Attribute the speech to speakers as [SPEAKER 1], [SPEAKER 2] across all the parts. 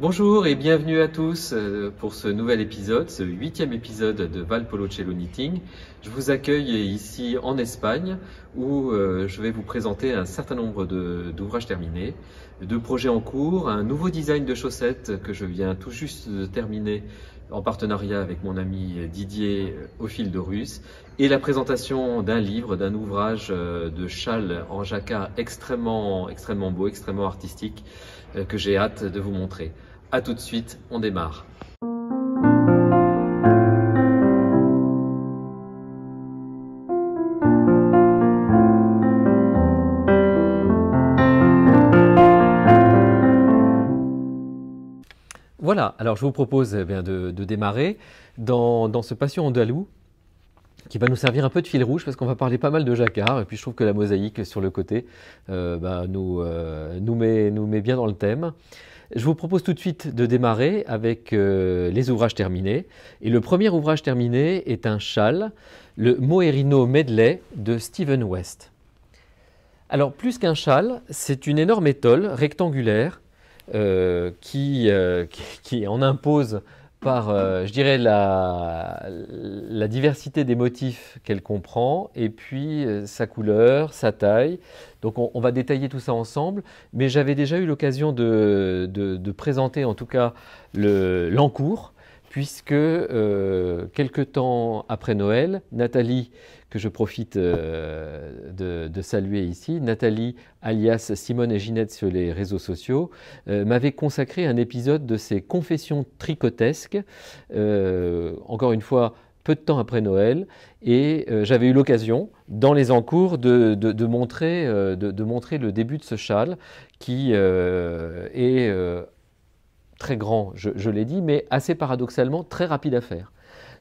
[SPEAKER 1] Bonjour et bienvenue à tous euh, pour ce nouvel épisode, ce huitième épisode de Valpolocello Knitting. Je vous accueille ici en Espagne où euh, je vais vous présenter un certain nombre d'ouvrages terminés, de projets en cours, un nouveau design de chaussettes que je viens tout juste de terminer en partenariat avec mon ami Didier au fil de Russe et la présentation d'un livre, d'un ouvrage euh, de châle en jacquard extrêmement, extrêmement beau, extrêmement artistique que j'ai hâte de vous montrer. A tout de suite, on démarre. Voilà, alors je vous propose eh de, démarrer dans, ce patio andalou qui va nous servir un peu de fil rouge parce qu'on va parler pas mal de Jacquard et puis je trouve que la mosaïque sur le côté euh, bah, euh, nous met bien dans le thème. Je vous propose tout de suite de démarrer avec euh, les ouvrages terminés. Et le premier ouvrage terminé est un châle, le Moerino Medley de Stephen West. Alors, plus qu'un châle, c'est une énorme étole rectangulaire euh, euh, qui, en impose par, euh, je dirais, la, diversité des motifs qu'elle comprend, et puis euh, sa couleur, sa taille. Donc on, va détailler tout ça ensemble, mais j'avais déjà eu l'occasion de, présenter en tout cas l'encours, puisque euh, quelque temps après Noël, Nathalie que je profite euh, de, saluer ici, Nathalie alias Simone et Ginette sur les réseaux sociaux, euh, m'avait consacré un épisode de ces confessions tricotesques, euh, encore une fois peu de temps après Noël, et j'avais eu l'occasion, dans les encours, de, montrer, le début de ce châle qui est très grand, je l'ai dit, mais assez paradoxalement très rapide à faire.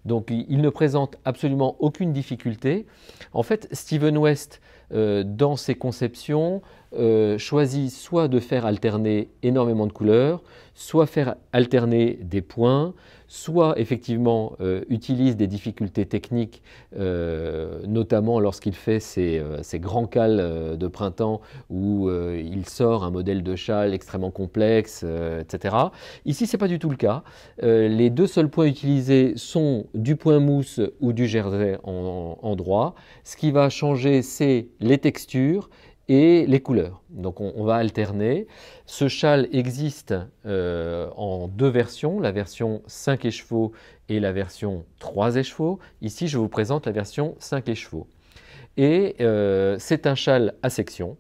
[SPEAKER 1] Donc il ne présente absolument aucune difficulté. En fait, Stephen West, euh, dans ses conceptions, euh, choisit soit de faire alterner énormément de couleurs, soit faire alterner des points, soit effectivement euh, utilise des difficultés techniques, euh, notamment lorsqu'il fait ses, grands cales de printemps où il sort un modèle de châle extrêmement complexe, etc. Ici, ce n'est pas du tout le cas. les deux seuls points utilisés sont du point mousse ou du jersey en droit. Ce qui va changer, c'est les textures et les couleurs. Donc on, va alterner. Ce châle existe euh, en deux versions, la version 5 écheveaux et la version 3 écheveaux. Ici, je vous présente la version 5 écheveaux. Et euh, c'est un châle à section.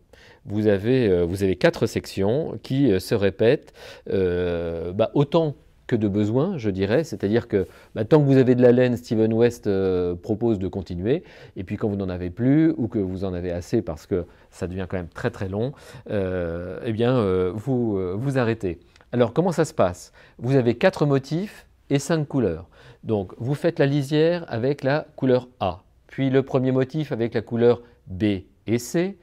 [SPEAKER 1] Vous avez, euh, vous avez quatre sections qui se répètent bah, autant que de besoin, je dirais. C'est-à-dire que bah, tant que vous avez de la laine, Steven West euh, propose de continuer. Et puis quand vous n'en avez plus ou que vous en avez assez parce que ça devient quand même très très long, euh, eh bien euh, vous vous arrêtez. Alors comment ça se passe Vous avez quatre motifs et cinq couleurs. Donc vous faites la lisière avec la couleur A, puis le premier motif avec la couleur B et C,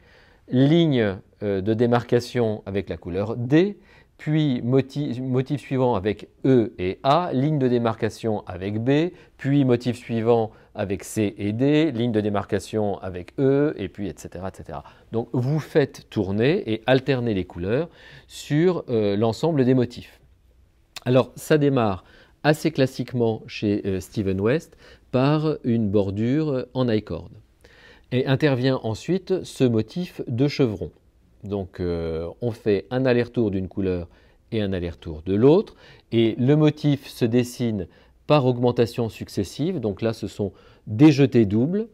[SPEAKER 1] ligne de démarcation avec la couleur D, puis motif, suivant avec E et A, ligne de démarcation avec B, puis motif suivant avec C et D, ligne de démarcation avec E, et puis etc. etc. Donc vous faites tourner et alterner les couleurs sur euh, l'ensemble des motifs. Alors ça démarre assez classiquement chez Stephen Steven West par une bordure en i Et intervient ensuite ce motif de chevron. Donc euh, on fait un aller-retour d'une couleur et un aller-retour de l'autre. Et le motif se dessine par augmentation successive. Donc là, ce sont des jetés doubles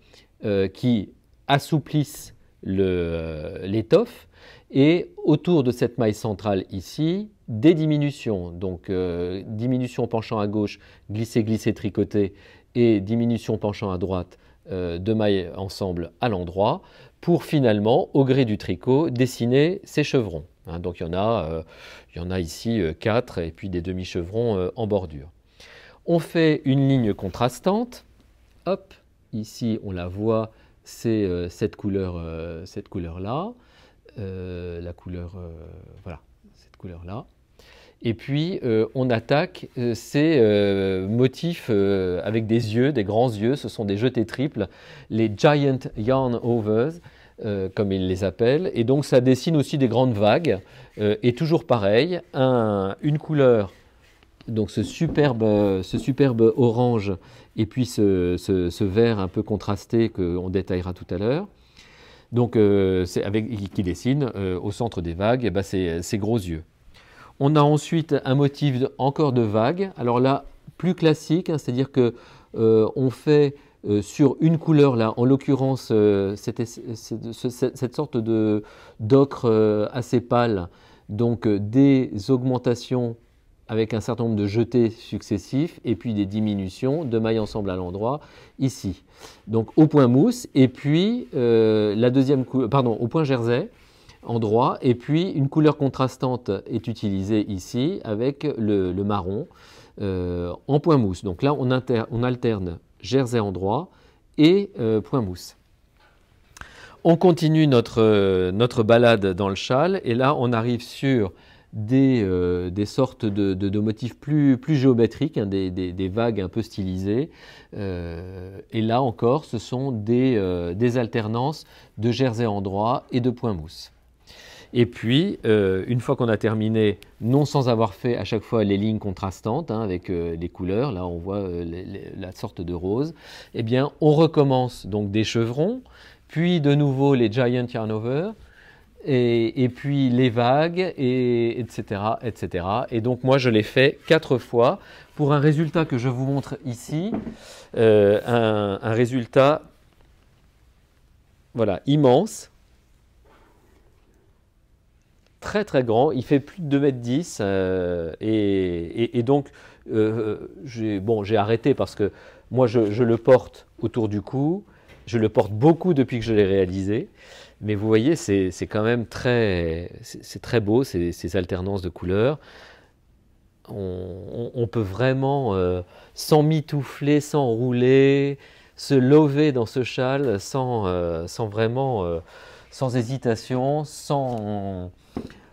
[SPEAKER 1] euh, qui assouplissent euh, l'étoffe. et autour de cette maille centrale ici, des diminutions. Donc diminution penchant à gauche, glisser, glisser, tricoter, et diminution penchant à droite, deux mailles ensemble à l'endroit, pour finalement, au gré du tricot, dessiner ses chevrons. Hein, donc il y, en a, euh, il y en a ici euh, quatre et puis des demi-chevrons euh, en bordure. On fait une ligne contrastante. Hop, ici on la voit, c'est cette couleur, cette couleur là, la couleur, voilà, cette couleur là et puis euh, on attaque euh, ces euh, motifs avec des yeux, des grands yeux, ce sont des jetés triples, les giant yarn overs, comme ils les appellent, et donc ça dessine aussi des grandes vagues, et toujours pareil, une couleur, donc ce superbe, orange, et puis ce, vert un peu contrasté qu'on détaillera tout à l'heure, donc avec, qui dessine au centre des vagues et eh ben, ces gros yeux. On a ensuite un motif encore de vague. Alors là, plus classique, hein, c'est-à-dire que euh, on fait euh, sur une couleur, là, en l'occurrence, euh, cette sorte de d'ocre assez pâle, donc des augmentations avec un certain nombre de jetés successifs et puis des diminutions de mailles ensemble à l'endroit ici. Donc au point mousse et puis la deuxième pardon, au point jersey en Et puis une couleur contrastante est utilisée ici avec le, marron euh, en point mousse. Donc là, on, alterne jersey en droit et euh, point mousse. On continue euh, notre, balade dans le châle et là, on arrive sur des, sortes de, motifs plus, géométriques, hein, des, vagues un peu stylisées. et là encore, ce sont des, alternances de jersey en droit et de point mousse. Et puis, euh, une fois qu'on a terminé, non sans avoir fait à chaque fois les lignes contrastantes hein, avec euh, les couleurs, là on voit euh, la sorte de rose, eh bien on recommence donc des chevrons, puis de nouveau les giant turnover, et, puis les vagues, et, etc., etc. Et donc moi je l'ai fait quatre fois pour un résultat que je vous montre ici, un, un résultat voilà, immense très très grand, il fait plus de 2 mètres 10 euh, et, et, donc euh, j'ai bon, arrêté parce que moi je, le porte autour du cou, je le porte beaucoup depuis que je l'ai réalisé, mais vous voyez c'est quand même très, c'est très beau ces, ces, alternances de couleurs. On, peut vraiment euh, sans mitoufler, sans rouler, se lever dans ce châle sans, sans vraiment, sans hésitation, sans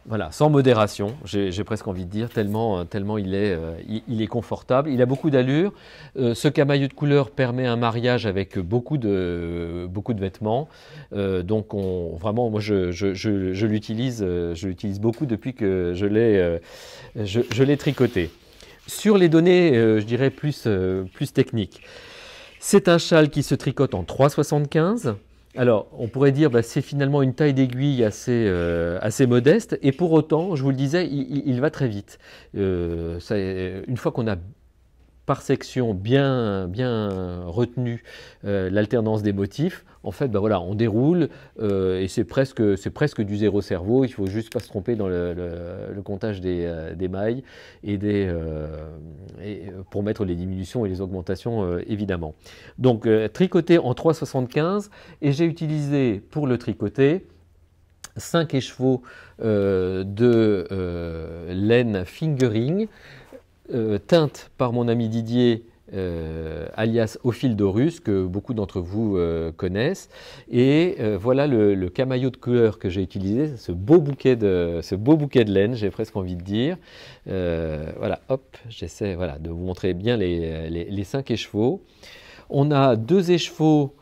[SPEAKER 1] voilà, sans modération, j'ai presque envie de dire, tellement, euh, tellement il, est, euh, il, est confortable. Il a beaucoup d'allure. Euh, ce camaillot de couleur permet un mariage avec beaucoup de, beaucoup de vêtements. donc, vraiment, moi, je, je, je, l'utilise beaucoup depuis que je l'ai tricoté. Sur les données, je dirais, plus, plus techniques, c'est un châle qui se tricote en 375 alors, on pourrait dire que bah, c'est finalement une taille d'aiguille euh, assez, modeste, et pour autant, je vous le disais, il, va très vite. Euh, euh, une fois qu'on a section bien, bien retenue euh, l'alternance des motifs, en fait, ben voilà, on déroule euh, et c'est presque, c'est presque du zéro cerveau. Il faut juste pas se tromper dans le, comptage euh, des, mailles et des et pour mettre les diminutions et les augmentations évidemment. Donc tricoté en 3,75 et j'ai utilisé pour le tricoter 5 échevaux de laine fingering. Euh, teinte par mon ami Didier euh, alias Ophil que beaucoup d'entre vous euh, connaissent. Et voilà le, camaillot de couleur que j'ai utilisé, ce beau bouquet de, ce beau bouquet de laine, j'ai presque envie de dire. voilà, hop, j'essaie voilà, de vous montrer bien les, les, cinq échevaux. On a deux échevaux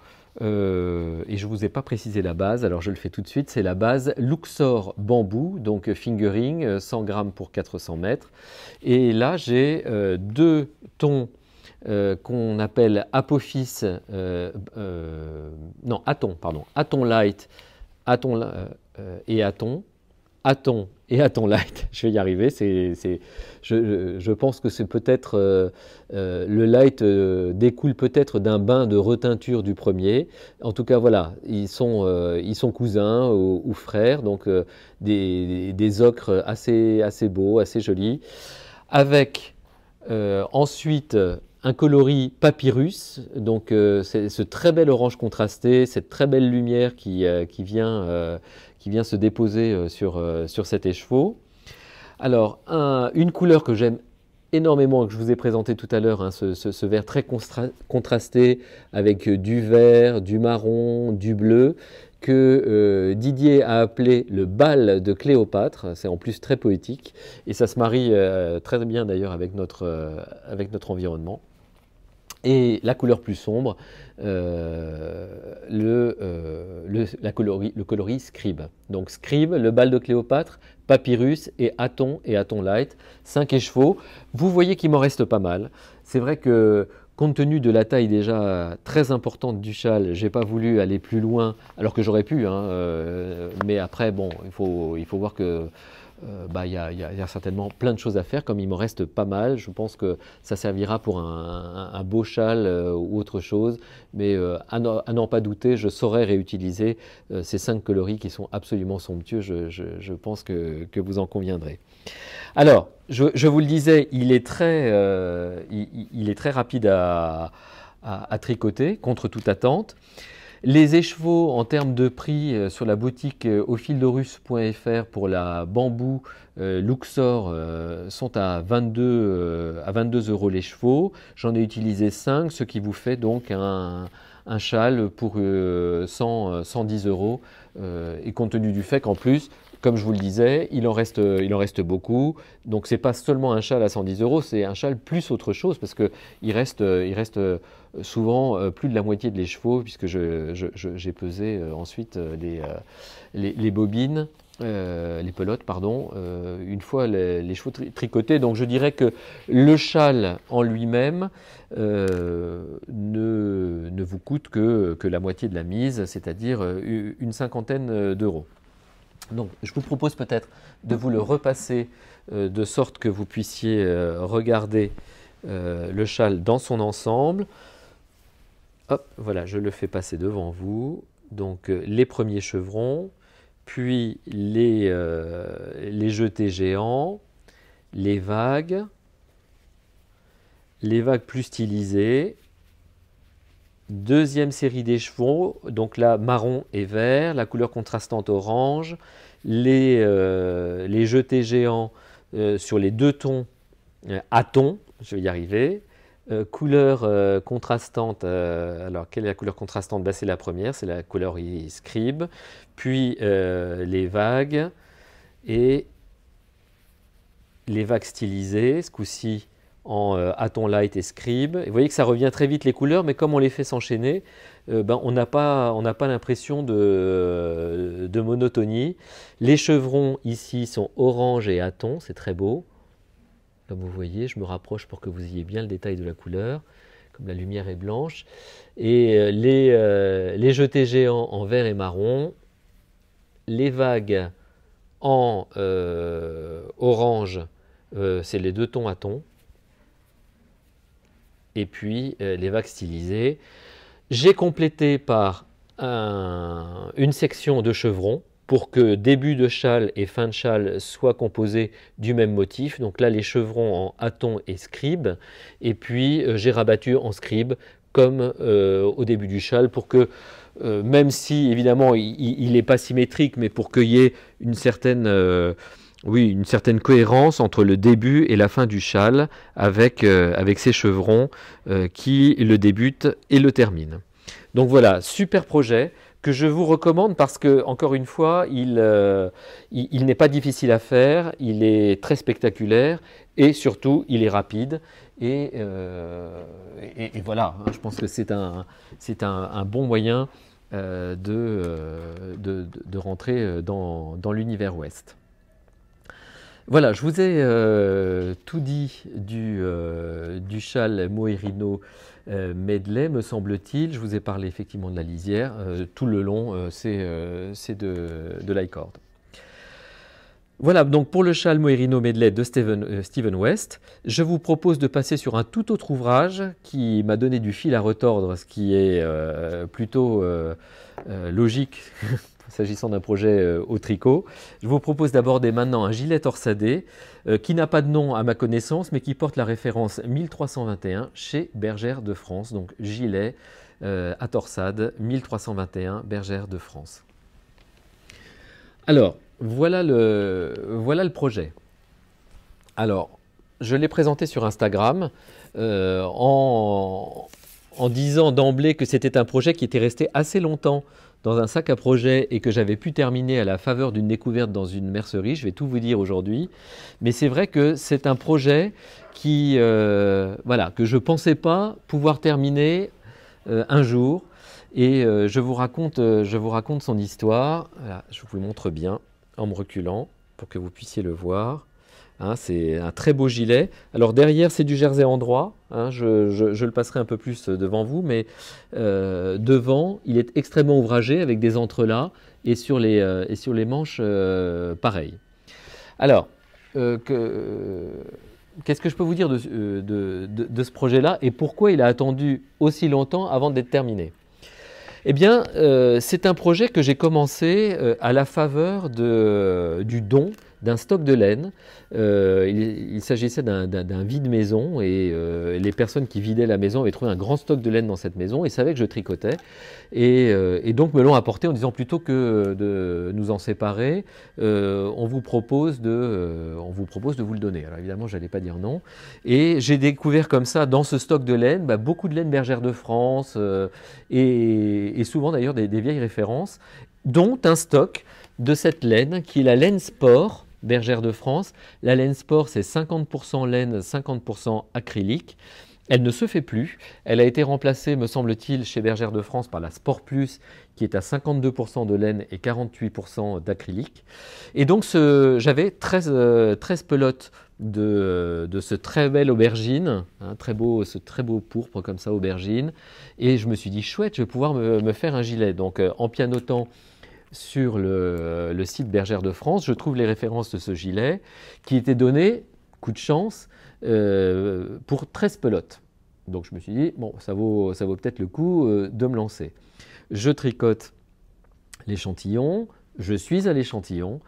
[SPEAKER 1] euh, et je ne vous ai pas précisé la base, alors je le fais tout de suite, c'est la base Luxor bambou, donc euh, fingering, 100 euh, grammes pour 400 mètres. Et là, j'ai deux tons qu'on appelle Apophis, non, Aton, pardon, Aton Light, Aton et Aton, Aton et à ton light. Je vais y arriver. C'est, c'est, je, je, pense que c'est peut-être euh, euh, le light euh, découle peut-être d'un bain de reteinture du premier. En tout cas, voilà, ils sont, ils sont cousins ou, frères, donc des, des, ocres assez, assez beaux, assez jolis, avec ensuite un coloris papyrus, donc c'est ce très bel orange contrasté, cette très belle lumière qui, qui vient, vient se déposer euh, sur, euh, sur cet écheveau. Alors, une couleur que j'aime énormément, que je vous ai présenté tout à l'heure, hein, ce, ce, vert très contrasté avec euh, du vert, du marron, du bleu, que Didier a appelé le bal de Cléopâtre. C'est en plus très poétique et ça se marie très bien d'ailleurs avec avec notre environnement. Et la couleur plus sombre, euh, euh, le, la coloris, le coloris scribe. Donc scribe, le bal de Cléopâtre, papyrus et Aton et Aton Light, 5 échevaux. Vous voyez qu'il m'en reste pas mal. C'est vrai que compte tenu de la taille déjà très importante du châle, j'ai pas voulu aller plus loin, alors que j'aurais pu, hein, euh, mais après, bon, il faut voir que euh, bah, il y, a certainement plein de choses à faire, comme il m'en reste pas mal. Je pense que ça servira pour un, beau châle euh, ou autre chose, mais euh, à n'en pas douter, je saurai réutiliser ces cinq coloris qui sont absolument somptueux. Je, pense que, vous en conviendrez. Alors, je, vous le disais, il est très, rapide à, tricoter, contre toute attente. Les échevaux en termes de prix euh, sur la boutique euh, au pour la bambou euh, Luxor sont à 22, euros les chevaux. J'en ai utilisé 5, ce qui vous fait donc un, châle pour 110 euros. et compte tenu du fait qu'en plus, comme je vous le disais, il en reste, euh, beaucoup. Donc n'est pas seulement un châle à 110 euros, c'est un châle plus autre chose parce qu'il il reste, euh, euh, souvent plus de la moitié de les chevaux puisque j'ai pesé ensuite les, bobines. les pelotes, pardon, une fois les, chevaux tricotés. Donc je dirais que le châle en lui-même ne, vous coûte que la moitié de la mise, c'est-à-dire une cinquantaine d'euros. Donc, je vous propose peut-être de vous le repasser euh, de sorte que vous puissiez euh, regarder euh, le châle dans son ensemble. Hop, voilà, je le fais passer devant vous. Donc, les premiers chevrons, puis les, les jetés géants, les vagues, les vagues plus stylisées, Deuxième série des chevaux, donc là marron et vert, la couleur contrastante orange, les, euh, jetés géants euh, sur les deux tons euh, à tons, je vais y arriver. couleur contrastante, alors quelle est la couleur contrastante ben, C'est la première, c'est la couleur scribe, puis les vagues et les vagues stylisées, ce coup-ci en euh, Aton Light et Scribe. vous voyez que ça revient très vite les couleurs, mais comme on les fait s'enchaîner, euh, ben, on n'a pas, l'impression euh, de, monotonie. Les chevrons ici sont orange et Aton, c'est très beau. Comme vous voyez, je me rapproche pour que vous ayez bien le détail de la couleur, comme la lumière est blanche. Et les, les jetés géants en vert et marron, les vagues en orange, c'est les deux tons à et puis euh, les vagues stylisées. J'ai complété par une section de chevrons pour que début de châle et fin de châle soient composés du même motif. Donc là, les chevrons en hâton et scribe, et puis euh, j'ai rabattu en scribe comme euh, au début du châle pour que, même si évidemment il n'est pas symétrique, mais pour qu'il y ait une certaine oui, une certaine cohérence entre le début et la fin du châle avec, euh, ses chevrons euh, qui le débutent et le terminent. Donc voilà, super projet que je vous recommande parce que, encore une fois, il, euh, n'est pas difficile à faire, il est très spectaculaire et surtout, il est rapide. Et, voilà, hein, je pense que c'est un, bon moyen de, rentrer dans l'univers ouest. Voilà, je vous ai euh, tout dit du, euh, châle Moerino euh, Medley, me semble-t-il. Je vous ai parlé effectivement de la lisière. tout le long, c'est de, de l'icorde. Voilà, donc pour le châle Moerino Medley de Stephen, Stephen, West, je vous propose de passer sur un tout autre ouvrage qui m'a donné du fil à retordre, ce qui est plutôt logique s'agissant d'un projet euh, au tricot. Je vous propose d'aborder maintenant un gilet torsadé euh, qui n'a pas de nom à ma connaissance, mais qui porte la référence 1321 chez Bergère de France. Donc gilet euh, à torsade 1321 Bergère de France. Alors, voilà le, voilà le projet. Alors, je l'ai présenté sur Instagram en, disant d'emblée que c'était un projet qui était resté assez longtemps dans un sac à projet et que j'avais pu terminer à la faveur d'une découverte dans une mercerie. Je vais tout vous dire aujourd'hui. Mais c'est vrai que c'est un projet qui, euh, voilà, que je ne pensais pas pouvoir terminer euh, un jour. Et euh, je, vous raconte, je vous raconte son histoire. je vous le montre bien en me reculant pour que vous puissiez le voir. Hein, c'est un très beau gilet. Alors derrière, c'est du jersey endroit. droit hein, je, le passerai un peu plus euh, devant vous, mais euh, devant, il est extrêmement ouvragé avec des entrelacs et sur les, euh, sur les manches, pareil. Alors, qu'est-ce que je peux vous dire de, de ce projet-là et pourquoi il a attendu aussi longtemps avant d'être terminé eh bien, c'est un projet que j'ai commencé à la faveur du don d'un stock de laine. Euh, il, s'agissait d'un vide-maison et euh, les personnes qui vidaient la maison avaient trouvé un grand stock de laine dans cette maison et savaient que je tricotais. Et, euh, donc me l'ont apporté en disant plutôt que de nous en séparer, on, vous propose de, on vous propose de vous le donner. Alors évidemment, je n'allais pas dire non. Et j'ai découvert comme ça, dans ce stock de laine, bah, beaucoup de laine bergère de France et, souvent d'ailleurs des vieilles références dont un stock de cette laine qui est la laine sport bergère de France. La laine sport, c'est 50% laine, 50% acrylique. Elle ne se fait plus. Elle a été remplacée, me semble-t-il, chez Bergère de France par la Sport Plus, qui est à 52% de laine et 48% d'acrylique. Et donc, j'avais 13, euh, pelotes euh, de, ce très bel aubergine, hein, très beau, ce très beau pourpre comme ça, aubergine. Et je me suis dit, chouette, je vais pouvoir me, faire un gilet. Donc, euh, en pianotant sur le, site Bergère de France, je trouve les références de ce gilet qui était donné, coup de chance, euh, pour 13 pelotes. Donc je me suis dit, bon, ça vaut, ça vaut peut-être le coup euh, de me lancer. Je tricote l'échantillon, je suis à l'échantillon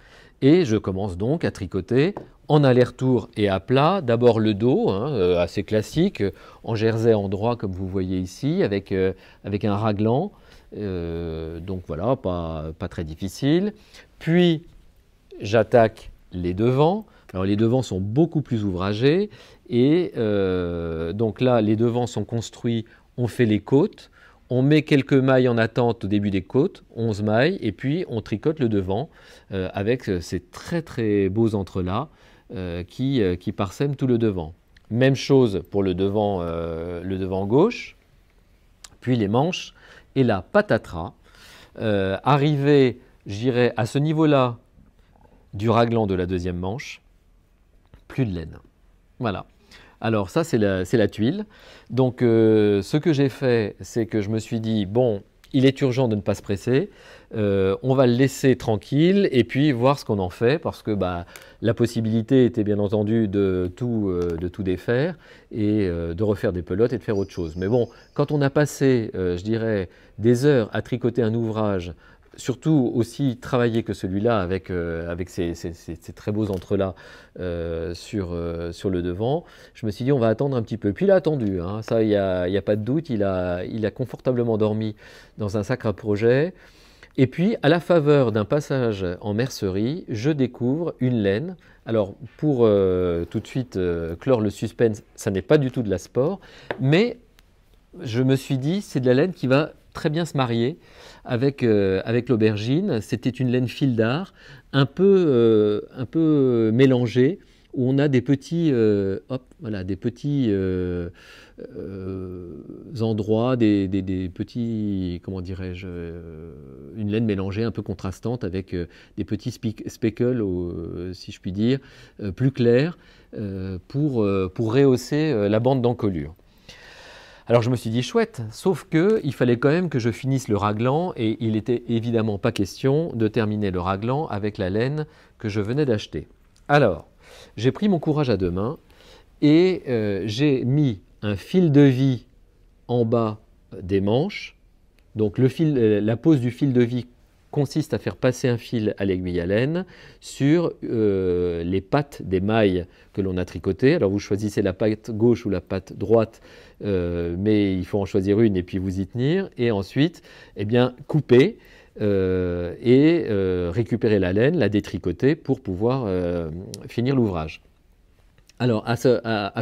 [SPEAKER 1] et je commence donc à tricoter en aller-retour et à plat. D'abord le dos, hein, euh, assez classique, en jersey en droit comme vous voyez ici, avec, avec un raglan. Euh, donc voilà, pas, très difficile. Puis j'attaque les devants. Alors les devants sont beaucoup plus ouvragés et euh, donc là les devants sont construits, on fait les côtes, on met quelques mailles en attente au début des côtes, 11 mailles, et puis on tricote le devant euh, avec ces très très beaux entrelacs qui, qui parsèment tout le devant. Même chose pour devant, le devant gauche, puis les manches. Et là, patatras, euh, arrivé, j'irai à ce niveau-là du raglan de la deuxième manche, plus de laine. Voilà. Alors ça, c'est la, tuile. Donc euh, ce que j'ai fait, c'est que je me suis dit, bon, il est urgent de ne pas se presser. Euh, on va le laisser tranquille et puis voir ce qu'on en fait parce que bah, la possibilité était bien entendu de tout, euh, de tout défaire et euh, de refaire des pelotes et de faire autre chose. Mais bon, quand on a passé, je dirais, des heures à tricoter un ouvrage surtout aussi travaillé que celui-là avec, euh, ces, très beaux entrelacs euh, euh, sur, le devant, je me suis dit on va attendre un petit peu. Puis il a attendu, hein. ça il n'y a, pas de doute, il a, il a confortablement dormi dans un sacré projet. Et puis, à la faveur d'un passage en mercerie, je découvre une laine. Alors, pour tout de suite clore le suspense, ça n'est pas du tout de la sport, mais je me suis dit, c'est de la laine qui va très bien se marier avec, euh, avec l'aubergine. C'était une laine fil d'art, un peu, euh, un peu mélangée, où on a des petits, euh, voilà, des petits endroits, des, petits, comment dirais-je, une laine mélangée un peu contrastante avec des petits speckles, si je puis dire, plus clairs, pour, pour rehausser la bande d'encolure. Alors je me suis dit chouette, sauf que il fallait quand même que je finisse le raglan et il était évidemment pas question de terminer le raglan avec la laine que je venais d'acheter. Alors j'ai pris mon courage à deux mains et euh, j'ai mis un fil de vie en bas des manches. Donc euh, la pose du fil de vie consiste à faire passer un fil à l'aiguille à laine sur euh, les pattes des mailles que l'on a tricotées. Alors vous choisissez la patte gauche ou la patte droite, euh, mais il faut en choisir une et puis vous y tenir. Et ensuite, eh bien, couper euh, et récupérer la laine, la détricoter pour pouvoir finir l'ouvrage. Alors à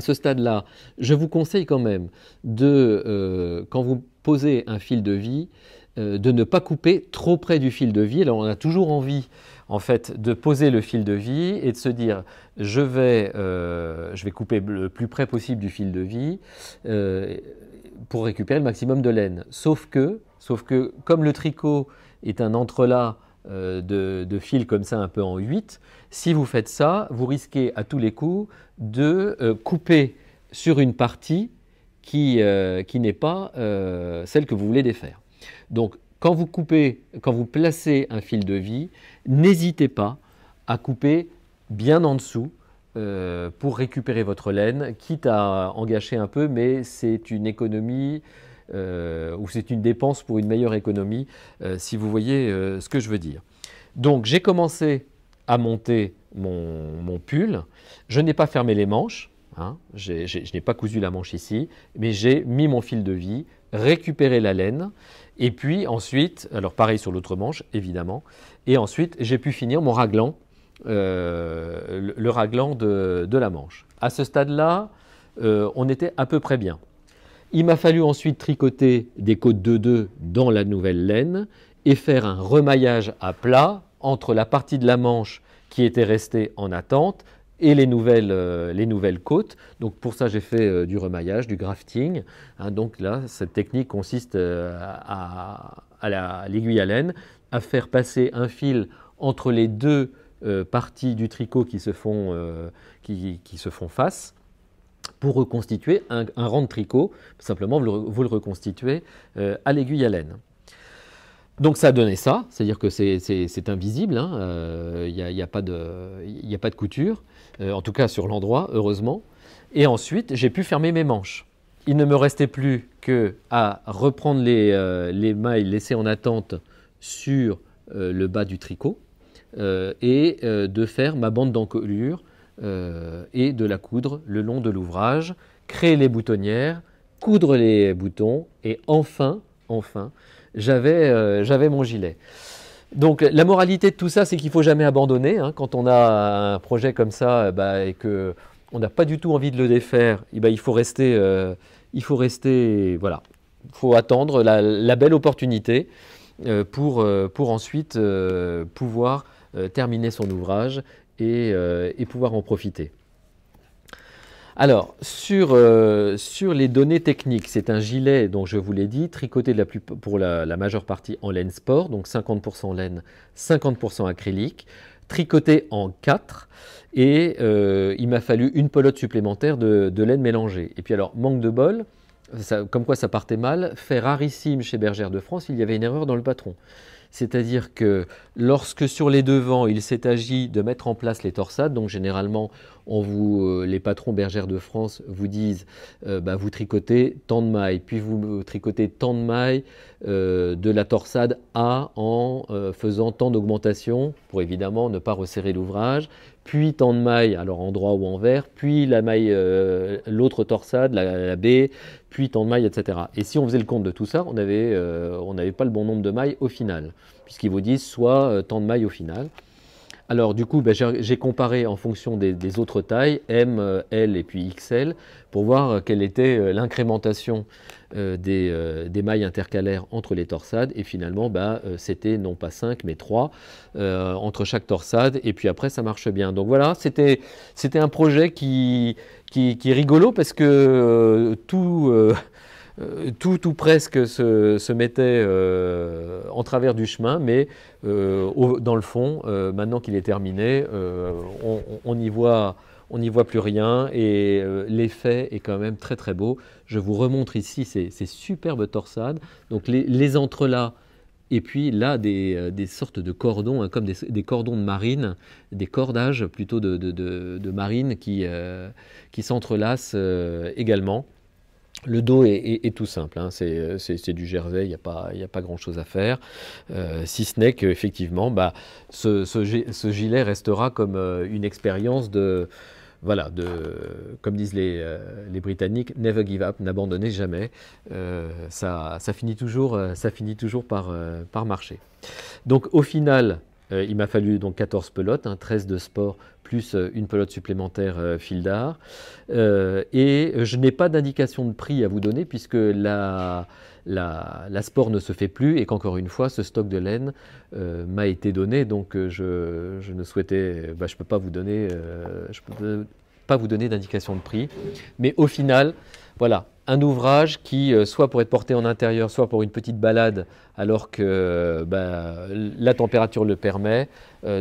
[SPEAKER 1] ce stade-là, je vous conseille quand même de, quand vous posez un fil de vie, euh, de ne pas couper trop près du fil de vie. on a toujours envie en fait de poser le fil de vie et de se dire je vais, euh, couper le plus près possible du fil de vie euh, pour récupérer le maximum de laine. Sauf que, sauf que comme le tricot est un entrelac de, fil comme ça un peu en 8, si vous faites ça, vous risquez à tous les coups de couper sur une partie qui n'est pas celle que vous voulez défaire. Donc, quand vous coupez, quand vous placez un fil de vie, n'hésitez pas à couper bien en dessous euh, pour récupérer votre laine, quitte à en gâcher un peu, mais c'est une économie euh, ou c'est une dépense pour une meilleure économie, euh, si vous voyez ce que je veux dire. Donc j'ai commencé à monter mon, pull, je n'ai pas fermé les manches, hein. je n'ai pas cousu la manche ici, mais j'ai mis mon fil de vie, récupéré la laine, et puis ensuite, alors pareil sur l'autre manche, évidemment. Et ensuite, j'ai pu finir mon raglan, euh, le, raglan de, la manche. À ce stade-là, euh, on était à peu près bien. Il m'a fallu ensuite tricoter des côtes de 2 dans la nouvelle laine et faire un remaillage à plat entre la partie de la manche qui était restée en attente et les nouvelles, euh, les nouvelles côtes. Donc pour ça, j'ai fait euh, du remaillage, du grafting. Hein. donc là, cette technique consiste euh, à, l'aiguille à laine, à faire passer un fil entre les deux parties du tricot qui se font, qui, se font face pour reconstituer un, rang de tricot. Simplement, vous le, reconstituez à l'aiguille à laine. Donc ça a donné ça, c'est-à-dire que c'est invisible, hein. il n'y a, y a, pas de couture. Euh, en tout cas sur l'endroit, heureusement. Et ensuite, j'ai pu fermer mes manches. Il ne me restait plus que à reprendre les, euh, mailles laissées en attente sur euh, le bas du tricot et de faire ma bande d'encolure et de la coudre le long de l'ouvrage, créer les boutonnières, coudre les boutons et enfin, enfin, j'avais mon gilet. Donc la moralité de tout ça, c'est qu'il ne faut jamais abandonner. Hein. Quand on a un projet comme ça euh, bah, et qu'on n'a pas du tout envie de le défaire, eh ben, il faut rester, euh, il faut attendre la, belle opportunité euh, pour, ensuite pouvoir terminer son ouvrage et pouvoir en profiter. Alors, sur, euh, sur les données techniques, c'est un gilet, dont je vous l'ai dit, tricoté de la pour la, majeure partie en laine sport, donc 50% laine, 50% acrylique, tricoté en 4, et euh, il m'a fallu une pelote supplémentaire de, laine mélangée. Et puis alors, manque de bol, comme quoi ça partait mal, fait rarissime chez Bergère de France, il y avait une erreur dans le patron c'est-à-dire que lorsque sur les devants, il s'est agi de mettre en place les torsades, donc généralement, euh, les patrons bergères de France vous disent, euh, bah, vous tricotez tant de mailles, puis vous tricotez tant de mailles euh, de la torsade A en faisant tant d'augmentation pour évidemment ne pas resserrer l'ouvrage, puis tant de mailles, alors en droit ou en vert, puis la maille, euh, l'autre torsade, la, B, puis tant de mailles, etc. Et si on faisait le compte de tout ça, euh, on n'avait pas le bon nombre de mailles au final, puisqu'ils vous disent soit euh, tant de mailles au final. Alors du coup, ben, j'ai comparé en fonction des, autres tailles, M, L et puis XL, voir euh, quelle était euh, l'incrémentation euh, des, mailles intercalaires entre les torsades. Et finalement, bah, c'était non pas 5, mais 3 entre chaque torsade. Et puis après, ça marche bien. Donc voilà, c'était c'était un projet qui, qui, est rigolo parce que tout... tout presque se, mettait en travers du chemin, mais dans le fond, maintenant qu'il est terminé, on, y voit on n'y voit plus rien et euh, l'effet est quand même très très beau. Je vous remontre ici ces, superbes torsades, donc les, entrelacs et puis là des, euh, sortes de cordons, hein, comme des, cordons de marine, des cordages plutôt de, marine qui, euh, qui s'entrelacent également. Le dos est, tout simple, hein. c'est du jersey. il n'y a pas, a pas grand-chose à faire, si ce n'est qu'effectivement, bah, ce, ce, gilet restera comme une expérience de, voilà, de, comme disent les, euh, les Britanniques, never give up, n'abandonnez jamais. Euh, ça, ça, finit toujours, euh, ça finit toujours par, par marcher. Donc au final, il m'a fallu donc 14 pelotes, un hein, 13 de sport plus une pelote supplémentaire fil d'art. et je n'ai pas d'indication de prix à vous donner puisque la, la, sport ne se fait plus et qu'encore une fois, ce stock de laine euh, m'a été donné. Donc euh, je, ne souhaitais, bah, je peux pas vous donner, euh, pas vous donner d'indication de prix. Mais au final, voilà, un ouvrage qui, soit pour être porté en intérieur, soit pour une petite balade, alors que bah, la température le permet,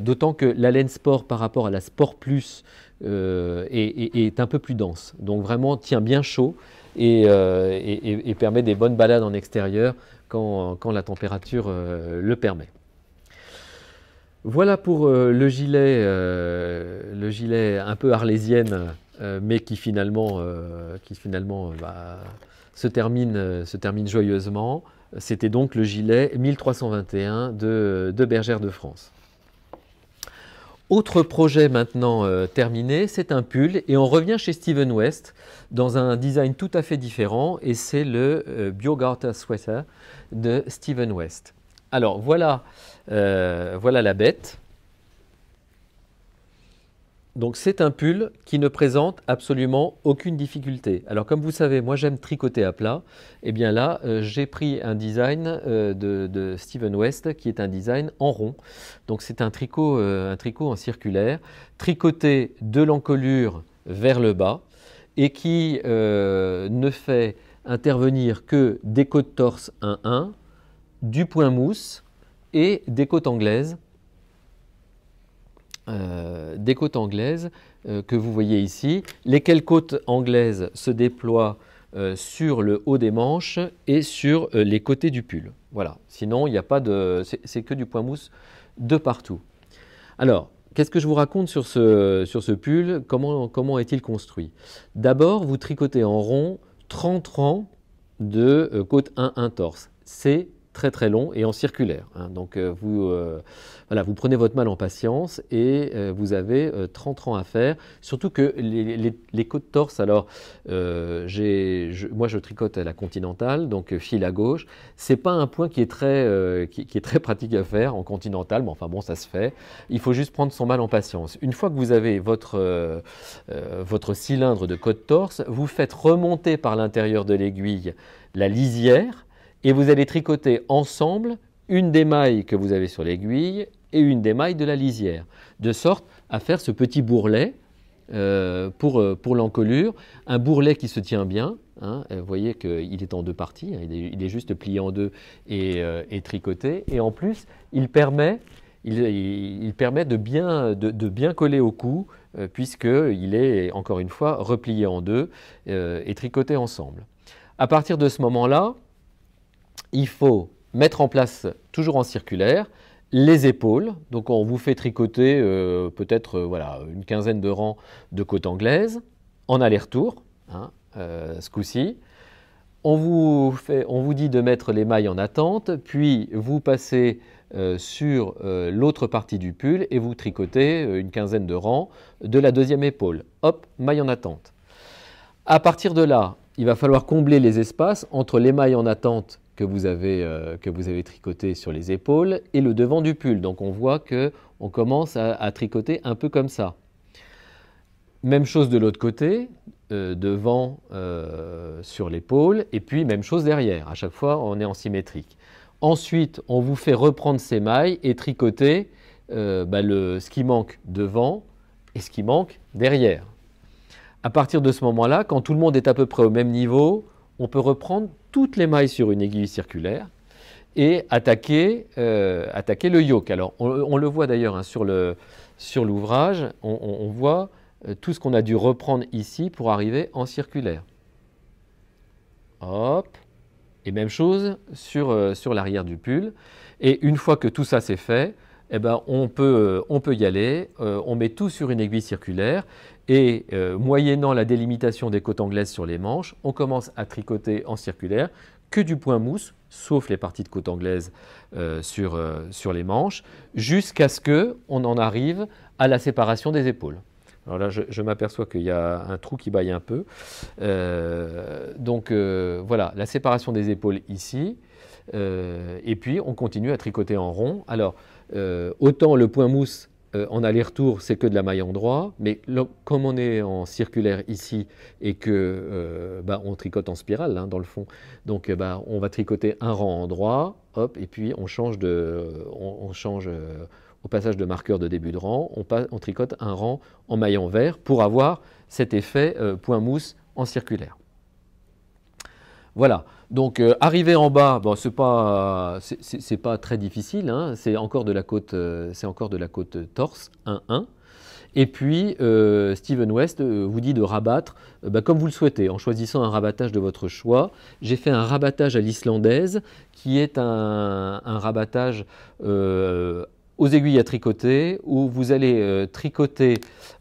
[SPEAKER 1] d'autant que la laine sport par rapport à la sport plus est, un peu plus dense, donc vraiment tient bien chaud. Euh, et, permet des bonnes balades en extérieur quand, la température euh, le permet. Voilà pour euh, le, gilet, le gilet un peu arlésienne, mais qui finalement, qui finalement bah, se, termine, se termine joyeusement. C'était donc le gilet 1321 de, de Bergère de France. Autre projet maintenant euh, terminé, c'est un pull et on revient chez Steven West dans un design tout à fait différent et c'est le euh, Biogarter Sweater de Steven West. Alors voilà, euh, voilà la bête. Donc c'est un pull qui ne présente absolument aucune difficulté. Alors comme vous savez, moi j'aime tricoter à plat. Et eh bien là, euh, j'ai pris un design euh, de, Stephen Steven West qui est un design en rond. Donc c'est un tricot, euh, un tricot en circulaire, tricoté de l'encolure vers le bas et qui ne fait intervenir que des côtes torse 1-1, du point mousse et des côtes anglaises euh, des côtes anglaises euh, que vous voyez ici, lesquelles côtes anglaises se déploient euh, sur le haut des manches et sur les côtés du pull. Voilà. Sinon, il n'y a pas de, c'est que du point mousse de partout. Alors, qu'est-ce que je vous raconte sur ce, sur ce pull Comment, comment est-il construit D'abord, vous tricotez en rond 30 rangs de côte 1-1 torse. C'est très très long et en circulaire. Hein. Donc euh, vous, euh, voilà, vous prenez votre mal en patience et euh, vous avez 30 ans à faire. Surtout que les, les, côtes torses, alors moi je tricote à la continentale, donc fil à gauche. C'est pas un point qui est, très, qui, est très pratique à faire en continentale, mais enfin bon, ça se fait. Il faut juste prendre son mal en patience. Une fois que vous avez votre, votre cylindre de côtes torse, vous faites remonter par l'intérieur de l'aiguille la lisière et vous allez tricoter ensemble une des mailles que vous avez sur l'aiguille et une des mailles de la lisière, de sorte à faire ce petit bourrelet euh, euh, pour, l'encolure, un bourrelet qui se tient bien. Hein. Euh, vous voyez qu'il est en deux parties, hein. il, est, juste plié en deux et, tricoté. Et en plus, il permet, il, permet de, bien, coller au cou, puisqu'il est, encore une fois, replié en deux et tricoté ensemble. À partir de ce moment-là, il faut mettre en place, toujours en circulaire, les épaules. Donc on vous fait tricoter euh, peut-être euh, voilà, une quinzaine de rangs de côte anglaise en aller-retour, hein, euh, ce coup-ci. On vous, fait, on vous dit de mettre les mailles en attente, puis vous passez sur l'autre partie du pull et vous tricotez une quinzaine de rangs de la deuxième épaule. Hop, maille en attente. À partir de là, il va falloir combler les espaces entre les mailles en attente que vous avez, euh, que vous avez tricoté sur les épaules et le devant du pull. Donc on voit que on commence à, tricoter un peu comme ça. Même chose de l'autre côté, euh, devant euh, sur l'épaule et puis même chose derrière. À chaque fois, on est en symétrique. Ensuite, on vous fait reprendre ces mailles et tricoter bah, ce qui manque devant et ce qui manque derrière. À partir de ce moment-là, quand tout le monde est à peu près au même niveau, on peut reprendre toutes les mailles sur une aiguille circulaire et attaquer, euh, attaquer le yoke. Alors, on, le voit d'ailleurs hein, sur l'ouvrage, sur on, on, voit euh, tout ce qu'on a dû reprendre ici pour arriver en circulaire. Hop, et même chose sur, euh, sur l'arrière du pull. Et une fois que tout ça c'est fait, eh ben, on, peut, on peut y aller, on met tout sur une aiguille circulaire et euh, moyennant la délimitation des côtes anglaises sur les manches, on commence à tricoter en circulaire que du point mousse, sauf les parties de côte anglaise euh, sur, euh, sur les manches, jusqu'à ce que on en arrive à la séparation des épaules. Alors là, je, je m'aperçois qu'il y a un trou qui baille un peu. donc voilà, la séparation des épaules ici. et puis, on continue à tricoter en rond. Alors, autant le point mousse euh, en aller-retour, c'est que de la maille en droit, mais comme on est en circulaire ici et que euh, bah, on tricote en spirale hein, dans le fond, donc euh, bah, on va tricoter un rang en droit, hop, et puis on change de, change au passage de marqueur de début de rang, on, on tricote un rang en maille en vert pour avoir cet effet point mousse en circulaire. Voilà. Donc euh, arriver en bas, ce n'est pas, très difficile, hein. c'est encore de la côte, euh, euh, torse 1-1. Et puis Stephen Steven West vous dit de rabattre bah, comme vous le souhaitez, en choisissant un rabattage de votre choix. J'ai fait un rabattage à l'islandaise, qui est un, un rabattage aux aiguilles à tricoter, où vous allez tricoter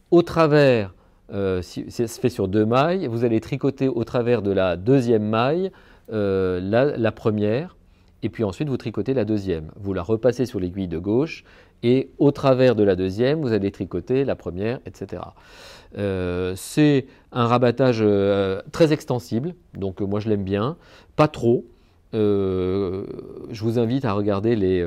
[SPEAKER 1] au travers, ça se fait sur deux mailles, vous allez tricoter au travers de la deuxième maille euh, la, première, et puis ensuite vous tricotez la deuxième. Vous la repassez sur l'aiguille de gauche, et au travers de la deuxième, vous allez tricoter la première, etc. Euh, c'est un rabattage euh, très extensible, donc moi je l'aime bien, pas trop. je vous invite à regarder les,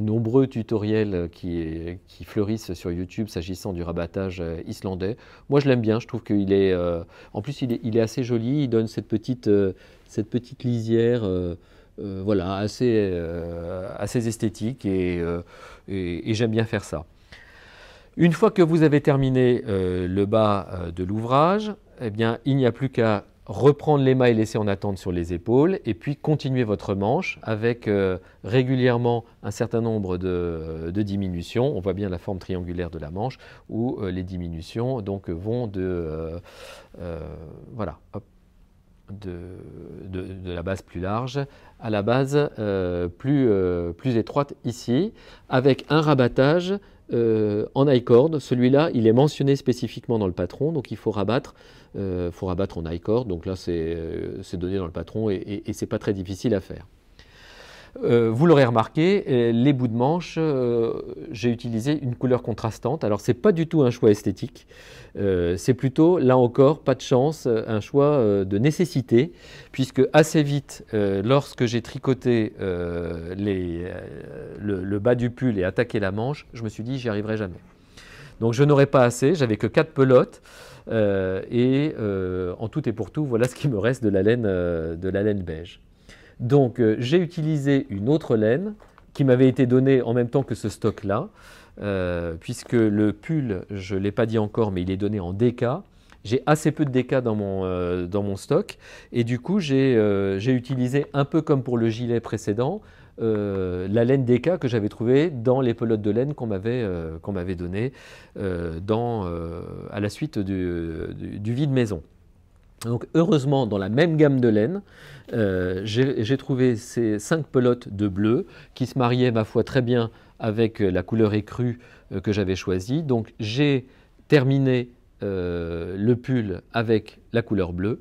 [SPEAKER 1] nombreux tutoriels qui, fleurissent sur YouTube s'agissant du rabattage islandais. Moi je l'aime bien, je trouve qu'il est... en plus il est, assez joli, il donne cette petite cette petite lisière. Euh, euh, voilà, assez, euh, assez esthétique et, j'aime bien faire ça. Une fois que vous avez terminé le bas de l'ouvrage, eh bien, il n'y a plus qu'à reprendre les mains et laisser en attente sur les épaules, et puis continuer votre manche avec régulièrement un certain nombre de, diminutions. On voit bien la forme triangulaire de la manche où les diminutions donc, vont de, voilà, de de, la base plus large à la base euh, euh, plus, étroite ici, avec un rabattage euh, en i Celui-là, il est mentionné spécifiquement dans le patron, donc il faut rabattre, faut rabattre en i Donc là, c'est donné dans le patron et, ce et pas très difficile à faire. Euh, vous l'aurez remarqué, euh, les bouts de manche, euh, j'ai utilisé une couleur contrastante. Alors c'est pas du tout un choix esthétique, c'est plutôt, là encore, pas de chance, un choix de nécessité, puisque assez vite, lorsque j'ai tricoté le, bas du pull et attaqué la manche, je me suis dit j'y arriverai jamais. Donc je n'aurais pas assez, j'avais que 4 pelotes. et en tout et pour tout, voilà ce qui me reste de la laine, de la laine beige. Donc euh, j'ai utilisé une autre laine qui m'avait été donnée en même temps que ce stock-là, euh, puisque le pull, je ne l'ai pas dit encore, mais il est donné en DK. J'ai assez peu de DK dans mon, euh, dans mon stock, et du coup j'ai utilisé, un peu comme pour le gilet précédent, la laine DK que j'avais trouvée dans les pelotes de laine qu'on m'avait données à la suite du vide maison. Donc heureusement, dans la même gamme de laine, euh, j'ai trouvé ces cinq pelotes de bleu qui se mariaient, ma foi, très bien avec euh, la couleur écrue euh, que j'avais choisie. Donc j'ai terminé le pull avec la couleur bleue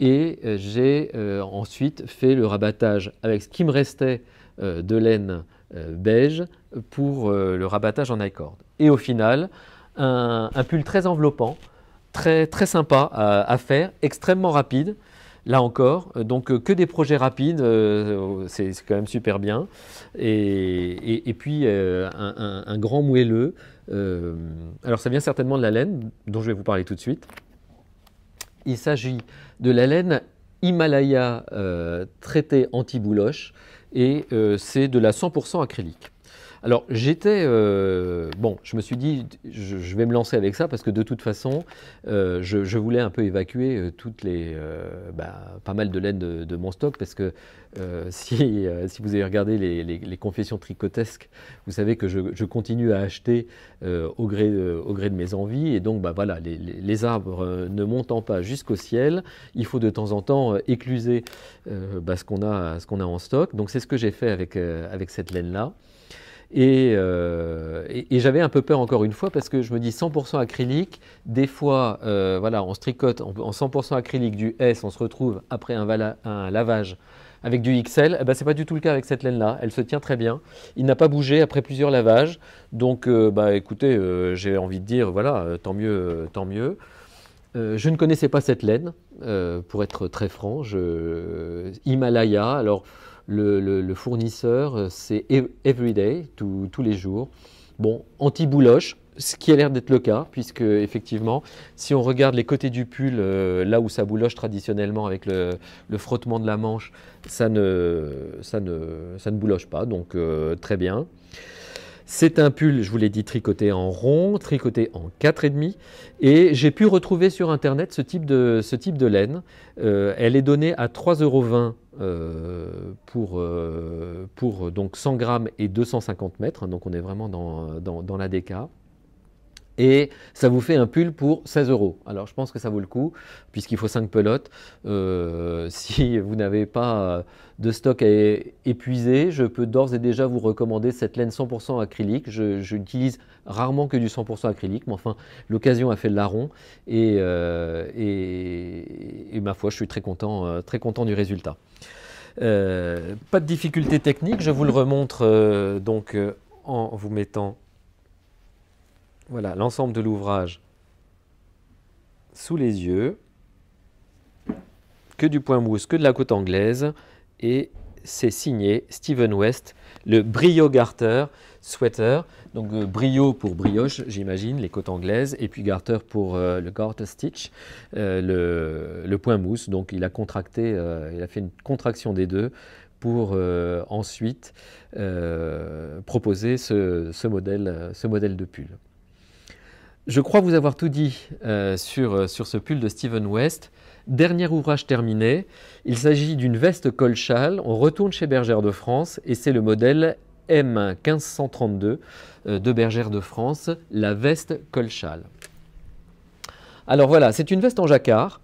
[SPEAKER 1] et j'ai ensuite fait le rabattage avec ce qui me restait de laine beige pour le rabattage en icord. Et au final, un pull très enveloppant très, très sympa euh, à, faire, extrêmement rapide. Là encore, euh, donc euh, que des projets rapides, c'est quand même super bien. Et, puis un, grand moelleux. alors ça vient certainement de la laine, dont je vais vous parler tout de suite. Il s'agit de la laine Himalaya traitée anti-bouloche et c'est de la 100% acrylique. Alors j'étais, euh, bon, je me suis dit, je, vais me lancer avec ça parce que de toute façon, euh, je, voulais un peu évacuer euh, toutes les, bah, pas mal de laine de, mon stock parce que si, si vous avez regardé les, confessions tricotesques, vous savez que je, continue à acheter au, gré, de mes envies et donc bah, voilà, les, arbres ne montant pas jusqu'au ciel, il faut de temps en temps écluser bah, ce qu'on a, en stock. Donc c'est ce que j'ai fait avec cette laine-là. Euh, et, j'avais un peu peur encore une fois parce que je me dis 100% acrylique, des fois euh, voilà, on se tricote en, 100% acrylique du S, on se retrouve après un, lavage avec du XL, eh ben, ce n'est pas du tout le cas avec cette laine-là, elle se tient très bien. Il n'a pas bougé après plusieurs lavages, donc euh, bah, écoutez, j'ai envie de dire, voilà, tant mieux, tant mieux. je ne connaissais pas cette laine, pour être très franc, Himalaya, alors le, fournisseur, euh, c'est e-, everyday, tous les jours. Bon, anti-bouloche, ce qui a l'air d'être le cas, puisque effectivement, si on regarde les côtés du pull, euh, là où ça bouloche traditionnellement avec le, frottement de la manche, ça ne, ça ne, ça ne bouloche pas, donc euh, très bien. C'est un pull, je vous l'ai dit, tricoté en rond, tricoté en 4,5. Et j'ai pu retrouver sur Internet ce type de, ce type de laine. Euh, elle est donnée à 3,20 euros euh, pour, euh, pour donc 100 grammes et 250 mètres. Donc on est vraiment dans, dans, la déca et ça vous fait un pull pour 16 euros. Alors je pense que ça vaut le coup, puisqu'il faut 5 pelotes. Euh, si vous n'avez pas euh, de stock à épuiser, je peux d'ores et déjà vous recommander cette laine 100% acrylique. Je n'utilise rarement que du 100% acrylique, mais enfin l'occasion a fait le larron, et, euh, ma foi, je suis très content, très content du résultat. pas de difficulté technique, je vous le remontre donc en vous mettant voilà, l'ensemble de l'ouvrage sous les yeux, que du point mousse, que de la côte anglaise, et c'est signé Stephen West, le Brio Garter Sweater. Donc euh, Brio pour brioche, j'imagine, les côtes anglaises, et puis Garter pour euh, le Garter Stitch, euh, le, point mousse. Donc il a contracté, il a fait une contraction des deux pour ensuite proposer ce, modèle, ce modèle de pull. Je crois vous avoir tout dit euh, sur, euh, sur ce pull de Stephen West. Dernier ouvrage terminé. Il s'agit d'une veste col On retourne chez Bergère de France et c'est le modèle M1532 euh, de Bergère de France, la veste col Alors voilà, c'est une veste en jacquard.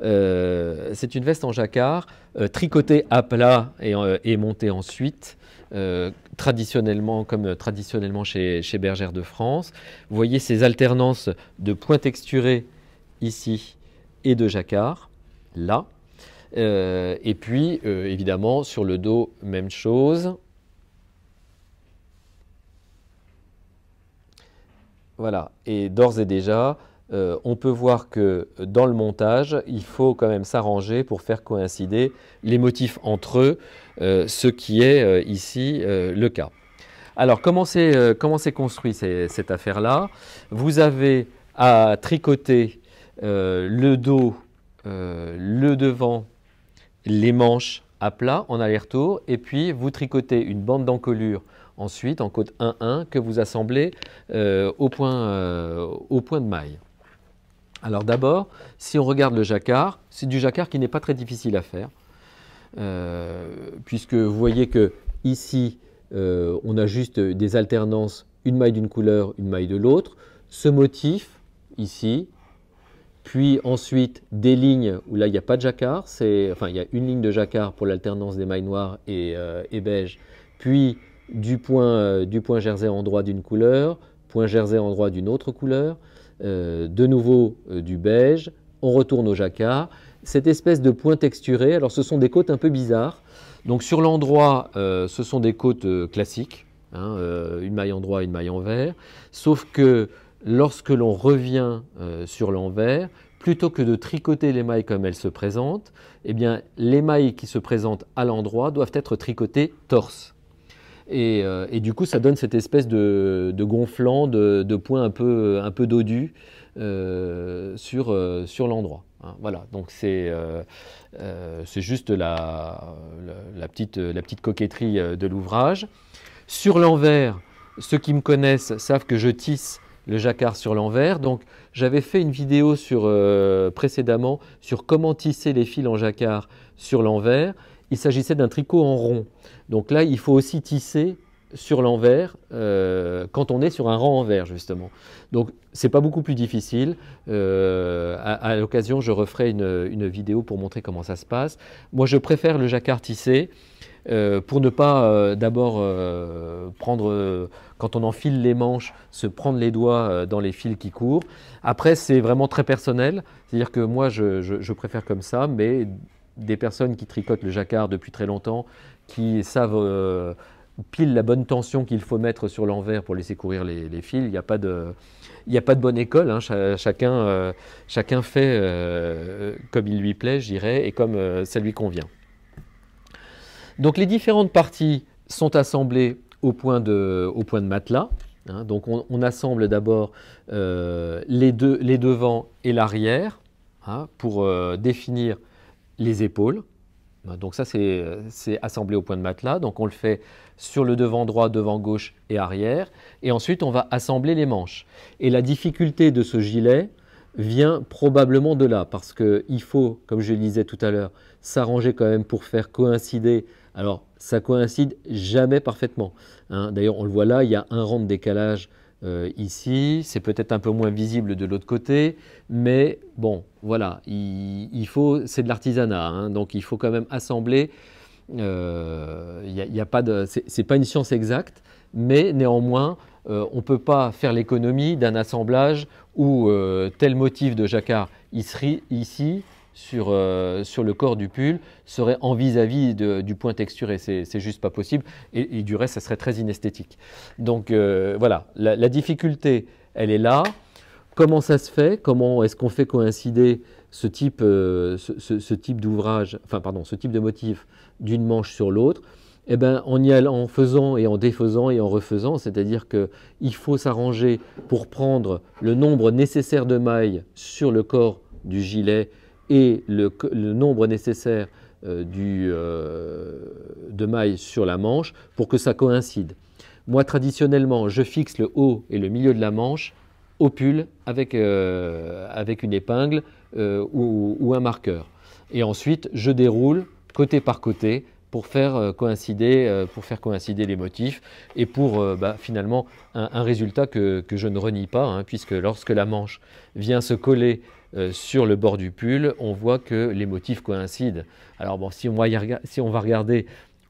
[SPEAKER 1] c'est une veste en jacquard, tricotée à plat et, et montée ensuite. Euh, traditionnellement, comme euh, traditionnellement chez, Bergère de France. Vous voyez ces alternances de points texturés ici et de jacquard là. Euh, et puis, évidemment, sur le dos, même chose. Voilà, et d'ores et déjà, euh, on peut voir que dans le montage, il faut quand même s'arranger pour faire coïncider les motifs entre eux, euh, ce qui est euh, ici le cas. Alors, comment c'est construit cette affaire-là Vous avez à tricoter le dos, le devant, les manches à plat en aller-retour, et puis vous tricotez une bande d'encolure ensuite en côte 1-1 que vous assemblez au point de maille. Alors d'abord, si on regarde le jacquard, c'est du jacquard qui n'est pas très difficile à faire, euh, puisque vous voyez que ici, euh, on a juste des alternances, une maille d'une couleur, une maille de l'autre. Ce motif, ici, puis ensuite des lignes où là, il n'y a pas de jacquard, enfin, il y a une ligne de jacquard pour l'alternance des mailles noires et, euh, beige, puis du point, du point jersey en droit d'une couleur, point jersey en droit d'une autre couleur, euh, de nouveau euh, du beige, on retourne au jacquard. Cette espèce de point texturé, alors ce sont des côtes un peu bizarres. Donc sur l'endroit, euh, ce sont des côtes classiques, hein, une maille en droit, une maille en vert. Sauf que lorsque l'on revient sur l'envers, plutôt que de tricoter les mailles comme elles se présentent, eh bien les mailles qui se présentent à l'endroit doivent être tricotées torse. Euh, et, du coup, ça donne cette espèce de, gonflant, de, point un peu, un peu euh, sur, euh, sur l'endroit. Hein. voilà, donc c'est juste la, la, la, petite, la petite coquetterie de l'ouvrage. Sur l'envers, ceux qui me connaissent savent que je tisse le jacquard sur l'envers. Donc j'avais fait une vidéo sur, précédemment sur comment tisser les fils en jacquard sur l'envers il s'agissait d'un tricot en rond. Donc là, il faut aussi tisser sur l'envers euh, quand on est sur un rang envers justement. Donc c'est pas beaucoup plus difficile. Euh, à, l'occasion, je referai une, vidéo pour montrer comment ça se passe. Moi, je préfère le jacquard tissé. Euh, pour ne pas d'abord prendre, quand on enfile les manches, se prendre les doigts dans les fils qui courent. Après, c'est vraiment très personnel, c'est-à-dire que moi, je, je préfère comme ça, mais des personnes qui tricotent le jacquard depuis très longtemps, qui savent euh, pile la bonne tension qu'il faut mettre sur l'envers pour laisser courir les, fils. Il n'y a pas de. a pas de bonne école, hein. chacun, euh, chacun fait euh, comme il lui plaît, dirais, et comme ça lui convient. Donc les différentes parties sont assemblées au point de, au point de matelas. Hein. Donc on, assemble d'abord les, deux, les devants et l'arrière hein, pour définir les épaules. Donc ça, c'est assemblé au point de matelas. Donc on le fait sur le devant droit, devant gauche et arrière. Et ensuite, on va assembler les manches. Et la difficulté de ce gilet vient probablement de là, parce qu'il faut, comme je le disais tout à l'heure, s'arranger quand même pour faire coïncider. Alors, ça coïncide jamais parfaitement. Hein. D'ailleurs, on le voit là, il y a un rang de décalage euh, ici, c'est peut-être un peu moins visible de l'autre côté, mais bon, voilà, il, faut, c'est de l'artisanat, hein, donc il faut quand même assembler. Euh, n'est a, pas de, c'est pas une science exacte, mais néanmoins, euh, on ne peut pas faire l'économie d'un assemblage où euh, tel motif de jacquard ici euh, sur, le corps du pull serait en vis-à-vis du point texturé. C'est juste pas possible. Et, du reste, ça serait très inesthétique. Donc euh, voilà, la, difficulté, elle est là. Comment ça se fait Comment est-ce qu'on fait coïncider ce type, euh, ce, type d'ouvrage, enfin pardon, ce type de motif d'une manche sur l'autre eh bien on y allant, en faisant et en défaisant et en refaisant, c'est-à-dire qu'il faut s'arranger pour prendre le nombre nécessaire de mailles sur le corps du gilet et le, nombre nécessaire euh, euh, de mailles sur la manche pour que ça coïncide. Moi, traditionnellement, je fixe le haut et le milieu de la manche au pull avec, euh, une épingle ou, un marqueur. Et ensuite, je déroule côté par côté pour faire coïncider, pour faire coïncider les motifs et pour bah, finalement un, résultat que, je ne renie pas, hein, puisque lorsque la manche vient se coller euh, sur le bord du pull, on voit que les motifs coïncident. Alors bon, si on va, regarder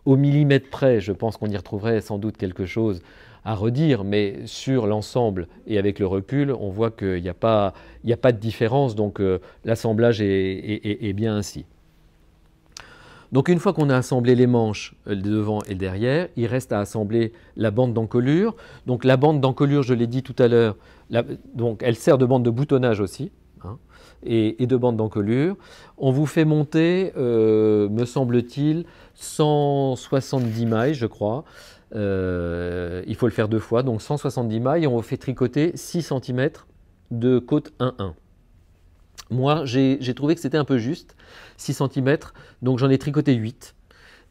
[SPEAKER 1] au millimètre près, je pense qu'on y retrouverait sans doute quelque chose à redire, mais sur l'ensemble et avec le recul, on voit qu'il n'y a, pas, de différence, donc euh, l'assemblage est, bien ainsi. Donc une fois qu'on a assemblé les manches, euh, le devant et le derrière, il reste à assembler la bande d'encolure. Donc la bande d'encolure, je l'ai dit tout à l'heure, elle sert de bande de boutonnage aussi. Hein et, et de bandes d'encolure. On vous fait monter, euh, me semble-t-il, 170 mailles, je crois. Euh, il faut le faire deux fois, donc 170 mailles, on vous fait tricoter 6 cm de côte 1-1. Moi, j'ai trouvé que c'était un peu juste, 6 cm, donc j'en ai tricoté 8.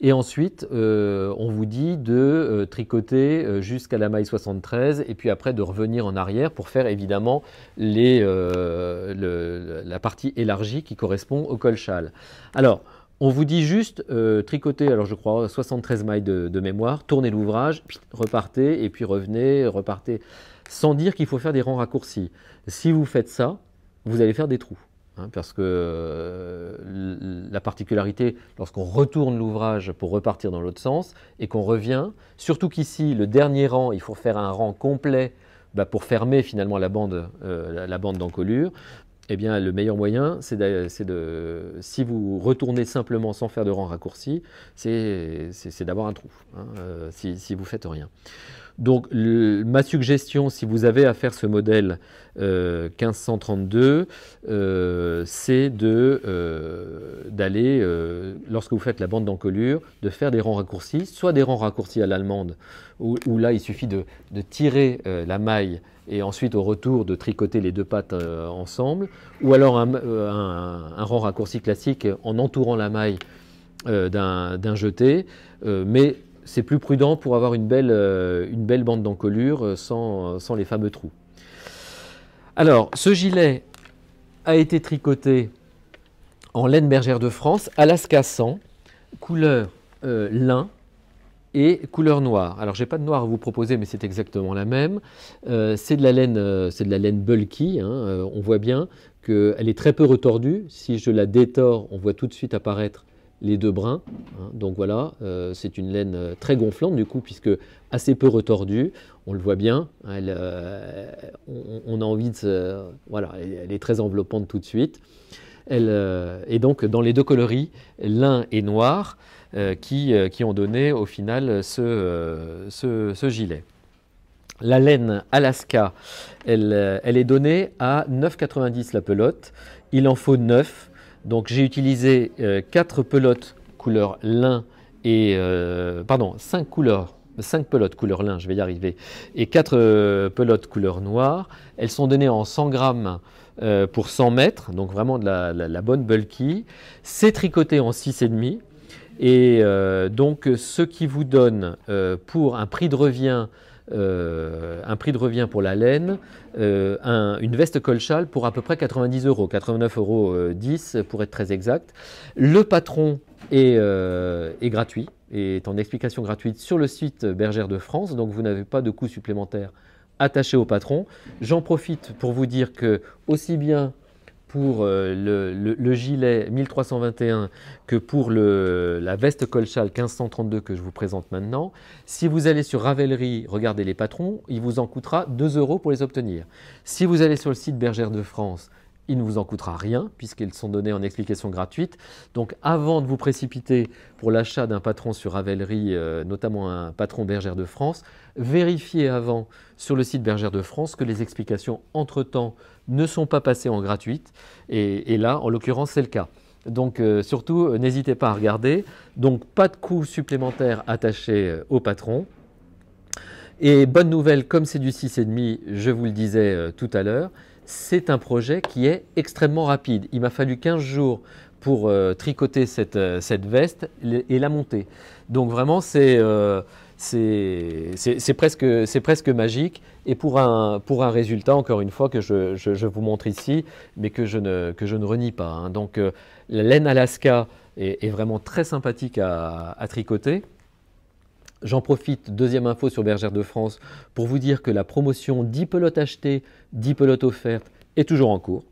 [SPEAKER 1] Et ensuite, euh, on vous dit de euh, tricoter euh, jusqu'à la maille 73 et puis après de revenir en arrière pour faire évidemment les, la partie élargie qui correspond au col châle. Alors, on vous dit juste tricoter, alors je crois 73 mailles de, de mémoire, tournez l'ouvrage, repartez et puis revenez, repartez, sans dire qu'il faut faire des rangs raccourcis. Si vous faites ça, vous allez faire des trous. Hein, parce que euh, la particularité, lorsqu'on retourne l'ouvrage pour repartir dans l'autre sens et qu'on revient, surtout qu'ici, le dernier rang, il faut faire un rang complet bah, pour fermer finalement la bande, euh, la, bande d'encolure. Eh bien, le meilleur moyen, c'est de, si vous retournez simplement sans faire de rang raccourci, c'est d'avoir un trou, hein, euh, si, si vous faites rien. Donc ma suggestion, si vous avez à faire ce modèle 1532, euh, euh, c'est euh, d'aller, lorsque vous faites la bande d'encolure, de faire des rangs raccourcis, soit des rangs raccourcis à l'allemande, où, là il suffit de, tirer la maille et ensuite au retour de tricoter les deux pattes ensemble, ou alors un, un rang raccourci classique en entourant la maille d'un jeté, mais c'est plus prudent pour avoir une belle, euh, une belle bande d'encolure euh, euh, sans, les fameux trous. Alors, ce gilet a été tricoté en laine bergère de France, Alaska 100, couleur lin et couleur noire. Alors, j'ai pas de noir à vous proposer, mais c'est exactement la même. c'est de la laine, c'est de la laine bulky. Hein. on voit bien qu'elle est très peu retordue. Si je la détors, on voit tout de suite apparaître les deux brins. Hein. donc voilà, euh, c'est une laine euh, très gonflante du coup, puisque assez peu retordue, on le voit bien, hein, elle, euh, on, a envie de... voilà, elle, est très enveloppante tout de suite. Elle, est et donc dans les deux coloris, l'un et noir, qui, qui, ont donné au final ce, ce, gilet. La laine Alaska, elle, elle est donnée à 9,90 la pelote. Il en faut 9 donc j'ai utilisé 4 euh, pelotes couleur lin et euh, pardon, 5 couleurs, 5 pelotes couleur lin, je vais y arriver, et 4 euh, pelotes couleur noire. Elles sont données en 100 grammes pour 100 mètres, donc vraiment de la, la bonne bulky. C'est tricoté en 6,5. Et donc, ce qui vous donne pour un prix de revient euh, un prix de revient pour la laine, euh, une veste colchal pour à peu près 90 euros, 89,10 euros euh, pour être très exact. Le patron est, est gratuit, est en explication gratuite sur le site Bergère de France, donc vous n'avez pas de coût supplémentaire attaché au patron. J'en profite pour vous dire que aussi bien pour le, gilet 1321 que pour la veste colchal 1532 que je vous présente maintenant. Si vous allez sur Ravelry, regardez les patrons, il vous en coûtera 2 euros pour les obtenir. Si vous allez sur le site Bergère de France, il ne vous en coûtera rien puisqu'ils sont donnés en explication gratuite. Donc avant de vous précipiter pour l'achat d'un patron sur Ravelry, euh, notamment un patron Bergère de France, vérifiez avant sur le site Bergère de France que les explications entre-temps ne sont pas passées en gratuite. Et, là, en l'occurrence, c'est le cas. Donc euh, surtout, euh, n'hésitez pas à regarder. Donc pas de coût supplémentaire attaché au patron. Et bonne nouvelle, comme c'est du 6,5, je vous le disais tout à l'heure, c'est un projet qui est extrêmement rapide. Il m'a fallu 15 jours pour euh, tricoter cette, euh, veste et la monter. Donc vraiment, c'est euh, presque, magique. Et pour un, résultat, encore une fois, que je, vous montre ici, mais que je ne, renie pas. Hein. Donc la laine Alaska est, vraiment très sympathique à tricoter. J'en profite, deuxième info sur Bergère de France, pour vous dire que la promotion 10 pelotes achetées, 10 pelotes offertes est toujours en cours.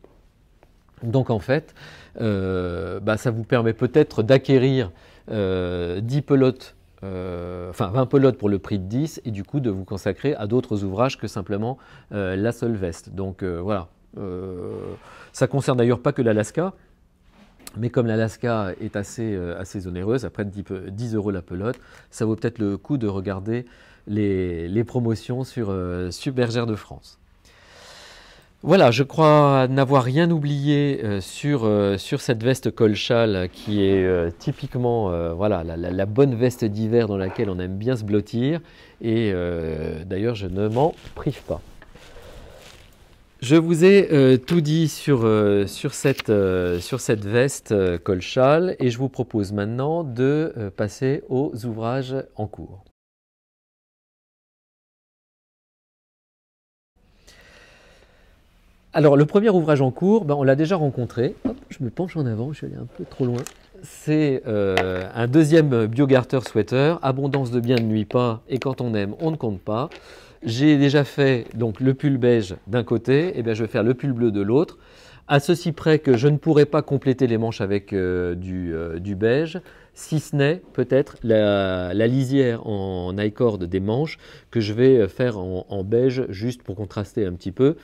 [SPEAKER 1] Donc en fait, euh, bah, ça vous permet peut-être d'acquérir 10 euh, pelotes, euh, enfin 20 pelotes pour le prix de 10 et du coup de vous consacrer à d'autres ouvrages que simplement la seule veste. Donc voilà. ça concerne d'ailleurs pas que l'Alaska, mais comme l'Alaska est assez, euh, assez onéreuse, après 10, 10, euros la pelote, ça vaut peut-être le coup de regarder les, promotions sur, euh, de France. Voilà, je crois n'avoir rien oublié euh, euh, sur, cette veste colchal qui est typiquement la, bonne veste d'hiver dans laquelle on aime bien se blottir. Et d'ailleurs, je ne m'en prive pas. Je vous ai euh, tout dit sur, euh, cette, euh, sur cette, veste colchal et je vous propose maintenant de passer aux ouvrages en cours. Alors le premier ouvrage en cours, ben, on l'a déjà rencontré. je me penche en avant, je suis allé un peu trop loin. C'est un deuxième Biogarter Sweater, Abondance de biens ne nuit pas et quand on aime, on ne compte pas j'ai déjà fait donc le pull beige d'un côté, et eh bien je vais faire le pull bleu de l'autre. À ceci près que je ne pourrais pas compléter les manches avec euh, du, euh, du, beige, si ce n'est peut-être la, lisière en, icord des manches que je vais euh, faire en, beige juste pour contraster un petit peu.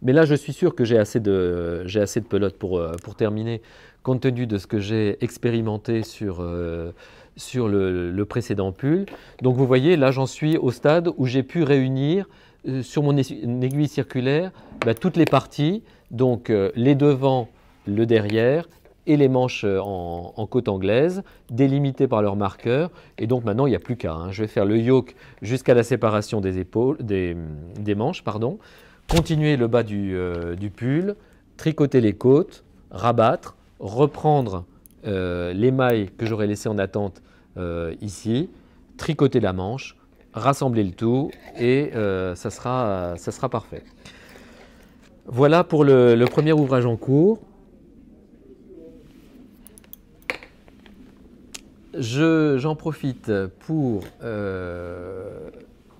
[SPEAKER 1] Mais là, je suis sûr que j'ai assez de, j'ai assez de pelote pour, pour terminer, compte tenu de ce que j'ai expérimenté sur, sur le, précédent pull. Donc vous voyez, là j'en suis au stade où j'ai pu réunir euh, sur mon aiguille circulaire bah, toutes les parties, donc euh, les devants, le derrière et les manches euh, en, côte anglaise, délimitées par leur marqueur. Et donc maintenant, il n'y a plus qu'à. Hein. Je vais faire le yoke jusqu'à la séparation des, épaules, des, mm, manches, pardon. continuer le bas du pull, tricoter les côtes, rabattre, reprendre euh, les mailles que j'aurais laissées en attente euh, ici, tricoter la manche, rassembler le tout et euh, ça, sera, parfait. Voilà pour le, premier ouvrage en cours. j'en profite pour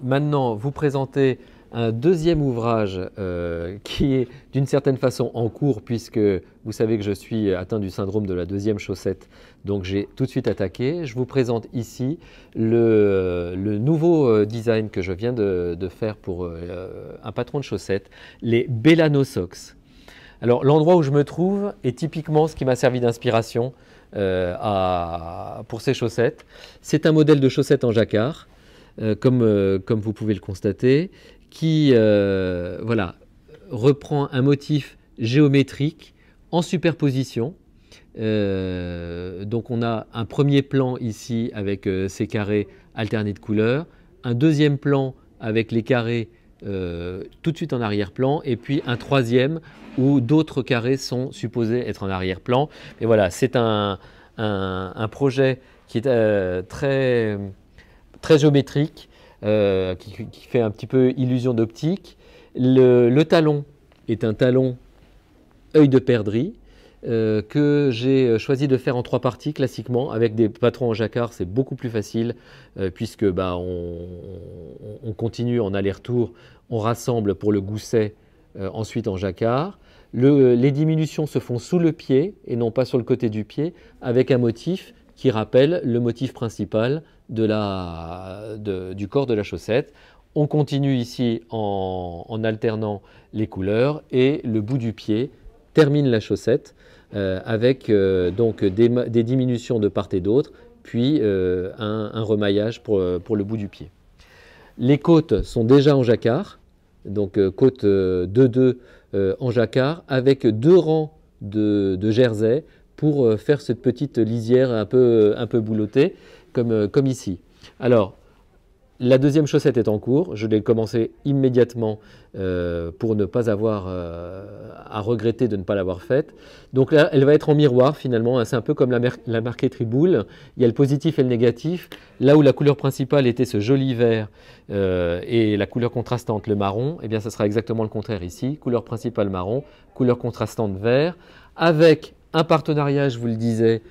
[SPEAKER 1] maintenant vous présenter un deuxième ouvrage euh, qui est d'une certaine façon en cours puisque vous savez que je suis atteint du syndrome de la deuxième chaussette, donc j'ai tout de suite attaqué. Je vous présente ici le, nouveau euh, design que je viens de, faire pour euh, un patron de chaussettes, les Bellano Socks. Alors l'endroit où je me trouve est typiquement ce qui m'a servi d'inspiration à, pour ces chaussettes. C'est un modèle de chaussettes en jacquard. comme, comme, vous pouvez le constater, qui euh, voilà, reprend un motif géométrique en superposition. Euh, donc on a un premier plan ici avec euh, ces carrés alternés de couleurs, un deuxième plan avec les carrés tout de suite en arrière-plan, et puis un troisième où d'autres carrés sont supposés être en arrière-plan. Et voilà, c'est un, un, projet qui est très, très géométrique, euh, qui, fait un petit peu illusion d'optique. Le, talon est un talon œil de perdrix euh, que j'ai choisi de faire en trois parties classiquement. Avec des patrons en jacquard, c'est beaucoup plus facile euh, puisque bah, on, continue en aller-retour, on rassemble pour le gousset, ensuite en jacquard. les diminutions se font sous le pied et non pas sur le côté du pied avec un motif qui rappelle le motif principal de la, du corps de la chaussette. On continue ici en, alternant les couleurs et le bout du pied termine la chaussette euh, avec euh, donc des, diminutions de part et d'autre, puis euh, un, remaillage pour, le bout du pied. Les côtes sont déjà en jacquard, donc côte 2-2 en jacquard, avec deux rangs de, de jersey pour faire cette petite lisière un peu, un peu boulottée. Euh, comme, ici. Alors, la deuxième chaussette est en cours. Je l'ai commencé immédiatement euh, pour ne pas avoir euh, à regretter de ne pas l'avoir faite. Donc là, elle va être en miroir finalement. Hein, c'est un peu comme la, la Triboule, Il y a le positif et le négatif. Là où la couleur principale était ce joli vert et la couleur contrastante, le marron, eh bien, ça sera exactement le contraire ici. Couleur principale marron, couleur contrastante vert, avec un partenariat, je vous le disais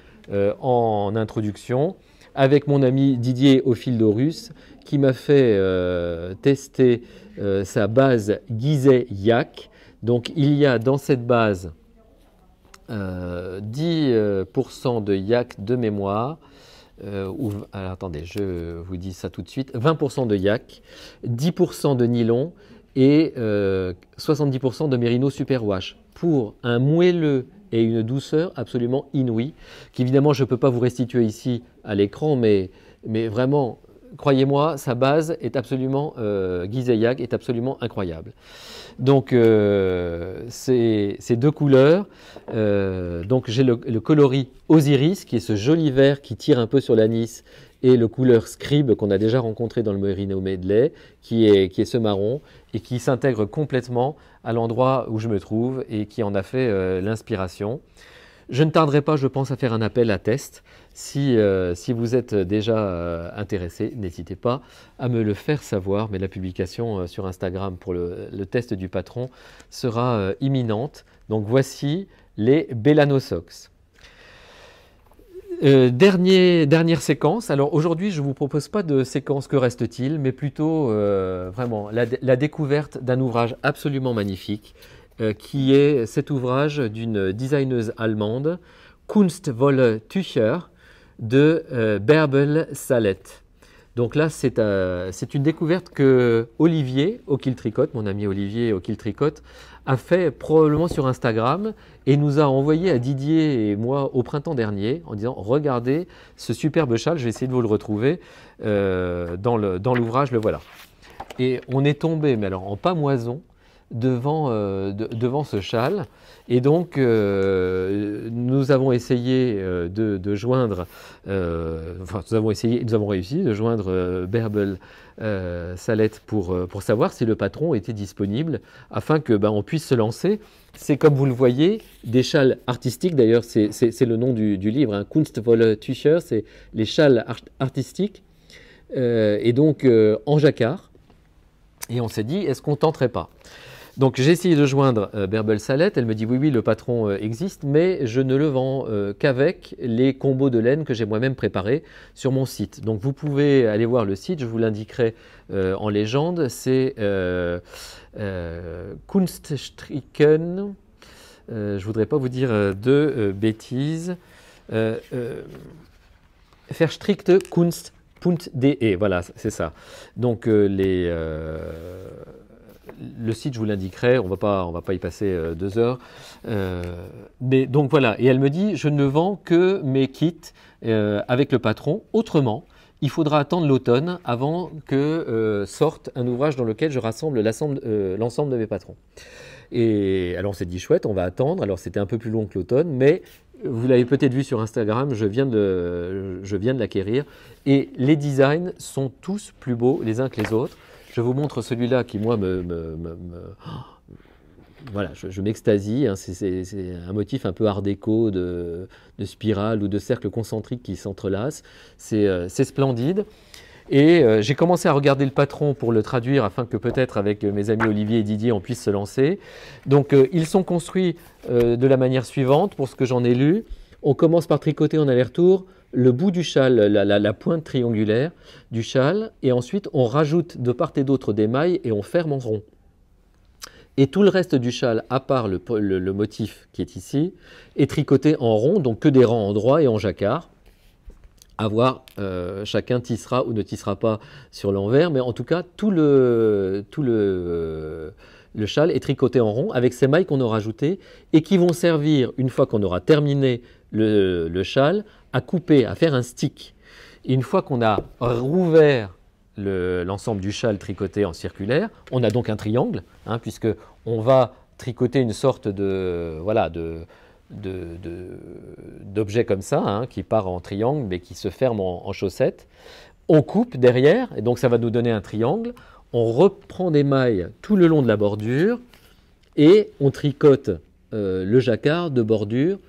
[SPEAKER 1] en introduction avec mon ami Didier au qui m'a fait euh, tester euh, sa base Gizet-Yak. Donc il y a dans cette base 10% euh, de yak de mémoire. Ou, attendez, je vous dis ça tout de suite. 20% de yak, 10% de nylon et 70% de mérino Superwash. pour un moelleux et une douceur absolument inouïe, qu'évidemment je ne peux pas vous restituer ici à l'écran, mais, mais vraiment croyez-moi, sa base est absolument, euh, est absolument incroyable. Donc, euh, ces, deux couleurs, euh, donc j'ai le, coloris Osiris, qui est ce joli vert qui tire un peu sur l'anis, et le couleur Scribe qu'on a déjà rencontré dans le Merino Medley, qui qui est ce marron, et qui s'intègre complètement à l'endroit où je me trouve, et qui en a fait euh, l'inspiration. Je ne tarderai pas, je pense, à faire un appel à test euh, si, vous êtes déjà euh, intéressé, n'hésitez pas à me le faire savoir, mais la publication euh, sur Instagram pour le, test du patron sera imminente. Donc voici les Bellanosox. dernière séquence. Alors aujourd'hui, je ne vous propose pas de séquence que reste-t-il, mais plutôt vraiment la, découverte d'un ouvrage absolument magnifique, qui est cet ouvrage d'une designeuse allemande, Kunst Tücher, de euh, Berbel Salette. Donc là, euh, c'est une découverte que Olivier, au Tricote, mon ami Olivier au Tricote, a fait probablement sur Instagram et nous a envoyé à Didier et moi au printemps dernier en disant Regardez ce superbe châle, je vais essayer de vous le retrouver euh, dans l'ouvrage, le, voilà. Et on est tombé, mais alors en pamoison, devant ce châle. Et donc, euh, nous avons essayé euh, de, joindre, euh, enfin, nous avons essayé, nous avons réussi de joindre Berbel euh, Salette pour, pour savoir si le patron était disponible afin que ben, on puisse se lancer. C'est comme vous le voyez, des châles artistiques, d'ailleurs, c'est le nom du, du livre, hein, Kunstvolle Tücher, c'est les châles artistiques, et donc en jacquard. Et on s'est dit, est-ce qu'on tenterait pas donc j'ai essayé de joindre euh, Berbel Salette, elle me dit oui oui le patron euh, existe, mais je ne le vends euh, qu'avec les combos de laine que j'ai moi-même préparés sur mon site. Donc vous pouvez aller voir le site, je vous l'indiquerai en légende, c'est Kunststricken, je ne voudrais pas vous dire de bêtises, verstrickte Kunst.de, voilà c'est ça. Donc les le site, je vous l'indiquerai, on ne va pas y passer euh, deux heures. Euh, mais donc voilà, et elle me dit, je ne vends que mes kits euh, avec le patron. Autrement, il faudra attendre l'automne avant que sorte un ouvrage dans lequel je rassemble l'ensemble de mes patrons. Et alors on s'est dit, chouette, on va attendre. Alors c'était un peu plus long que l'automne, mais vous l'avez peut-être vu sur Instagram, je viens de, je viens de l'acquérir. Et les designs sont tous plus beaux les uns que les autres. Je vous montre celui-là qui, moi, me. Voilà, je, m'extasie. Hein, c'est un motif un peu art déco de, spirale ou de cercle concentrique qui s'entrelacent. Euh, c'est splendide. Et euh, j'ai commencé à regarder le patron pour le traduire afin que peut-être avec mes amis Olivier et Didier on puisse se lancer. Donc euh, ils sont construits de la manière suivante pour ce que j'en ai lu. On commence par tricoter en aller-retour, le bout du châle, la, pointe triangulaire du châle, et ensuite on rajoute de part et d'autre des mailles et on ferme en rond. Et tout le reste du châle, à part le, motif qui est ici, est tricoté en rond, donc que des rangs en droit et en jacquard. À voir, euh, chacun tissera ou ne tissera pas sur l'envers, mais en tout cas, tout le, tout le, euh, le châle est tricoté en rond avec ces mailles qu'on aura ajoutées et qui vont servir, une fois qu'on aura terminé le, châle, à couper, à faire un stick. une fois qu'on a rouvert l'ensemble du châle tricoté en circulaire, on a donc un triangle, hein, puisque on va tricoter une sorte de voilà de d'objet comme ça, hein, qui part en triangle mais qui se ferme en, en On coupe derrière, et donc ça va nous donner un triangle on reprend des mailles tout le long de la bordure et on tricote euh, le jacquard de bordure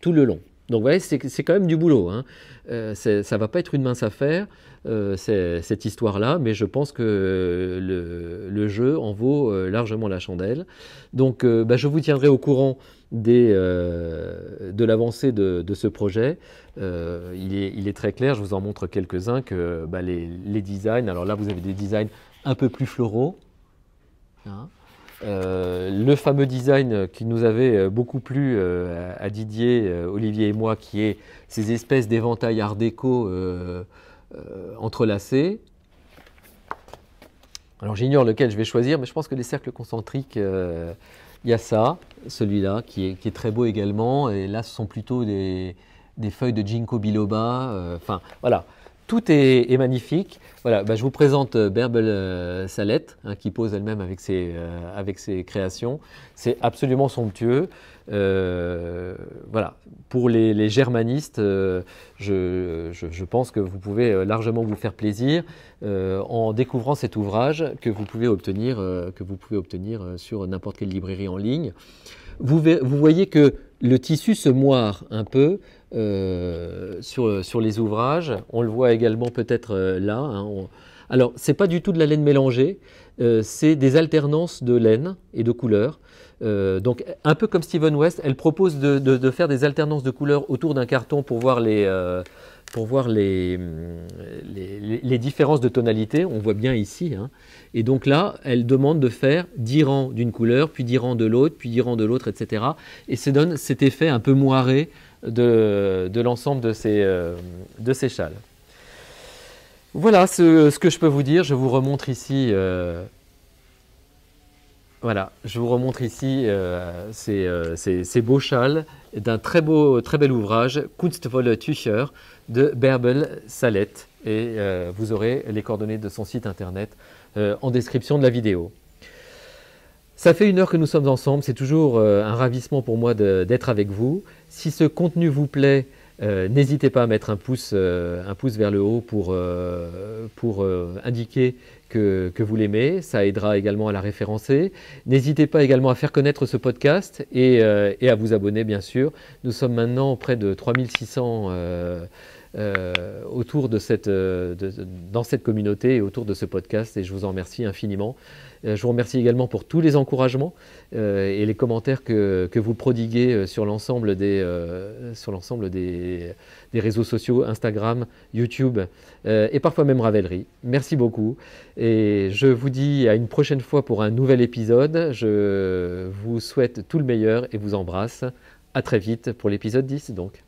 [SPEAKER 1] tout le long. Donc vous voyez, c'est quand même du boulot. Hein. Euh, ça ne va pas être une mince affaire, euh, cette histoire-là, mais je pense que le, jeu en vaut largement la chandelle. Donc bah, je vous tiendrai au courant euh, de l'avancée de, ce projet, euh, il, est, très clair, je vous en montre quelques-uns, que bah, les, designs, alors là vous avez des designs un peu plus floraux. Hein. Euh, le fameux design qui nous avait beaucoup plu à Didier, Olivier et moi, qui est ces espèces d'éventails art déco entrelacés. Alors j'ignore lequel je vais choisir, mais je pense que les cercles concentriques, il y a ça celui-là, qui est, très beau également. Et là, ce sont plutôt des, feuilles de ginkgo biloba. Euh, enfin, voilà. Tout est, magnifique. Voilà, bah, je vous présente euh, Berbel euh, Salette, hein, qui pose elle-même avec ses créations. C'est absolument somptueux. Euh, voilà, pour les, germanistes, euh, je, pense que vous pouvez euh, largement vous faire plaisir en découvrant cet ouvrage que vous pouvez obtenir, que vous pouvez obtenir sur n'importe quelle librairie en ligne. Vous, voyez que le tissu se moire un peu sur, les ouvrages. On le voit également peut-être là. Hein, alors, n'est pas du tout de la laine mélangée, euh, c'est des alternances de laine et de couleurs. Euh, donc, un peu comme Steven West, elle propose de, faire des alternances de couleurs autour d'un carton pour voir les. Euh, pour voir mm, les, différences de tonalité, on voit bien ici. Hein. Et donc là, elle demande de faire 10 rangs d'une couleur, puis 10 rangs de l'autre, puis 10 rangs de l'autre, etc. Et ça donne cet effet un peu moiré de, l'ensemble de, de ces châles. Voilà ce, que je peux vous dire. Je vous remontre ici. Euh, voilà, je vous ici euh, euh, ces, beaux châles d'un très beau, très bel ouvrage, Kunstvolle Tücher de Berbel Salette. Et vous aurez les coordonnées de son site internet en description de la vidéo. Ça fait une heure que nous sommes ensemble. C'est toujours un ravissement pour moi d'être avec vous. Si ce contenu vous plaît, euh, n'hésitez pas à mettre un pouce, euh, vers le haut pour, euh, indiquer que, vous l'aimez. Ça aidera également à la référencer. N'hésitez pas également à faire connaître ce podcast et, à vous abonner, bien sûr. Nous sommes maintenant près de 3600 autour dans cette communauté et autour de ce podcast et je vous en remercie infiniment. Euh, je vous remercie également pour tous les encouragements euh, et les commentaires que, vous prodiguez euh, sur l'ensemble des, sur des, réseaux sociaux, Instagram, YouTube et parfois même Ravelry. Merci beaucoup et je vous dis à une prochaine fois pour un nouvel épisode. Je vous souhaite tout le meilleur et vous embrasse. À très vite pour l'épisode 10 donc.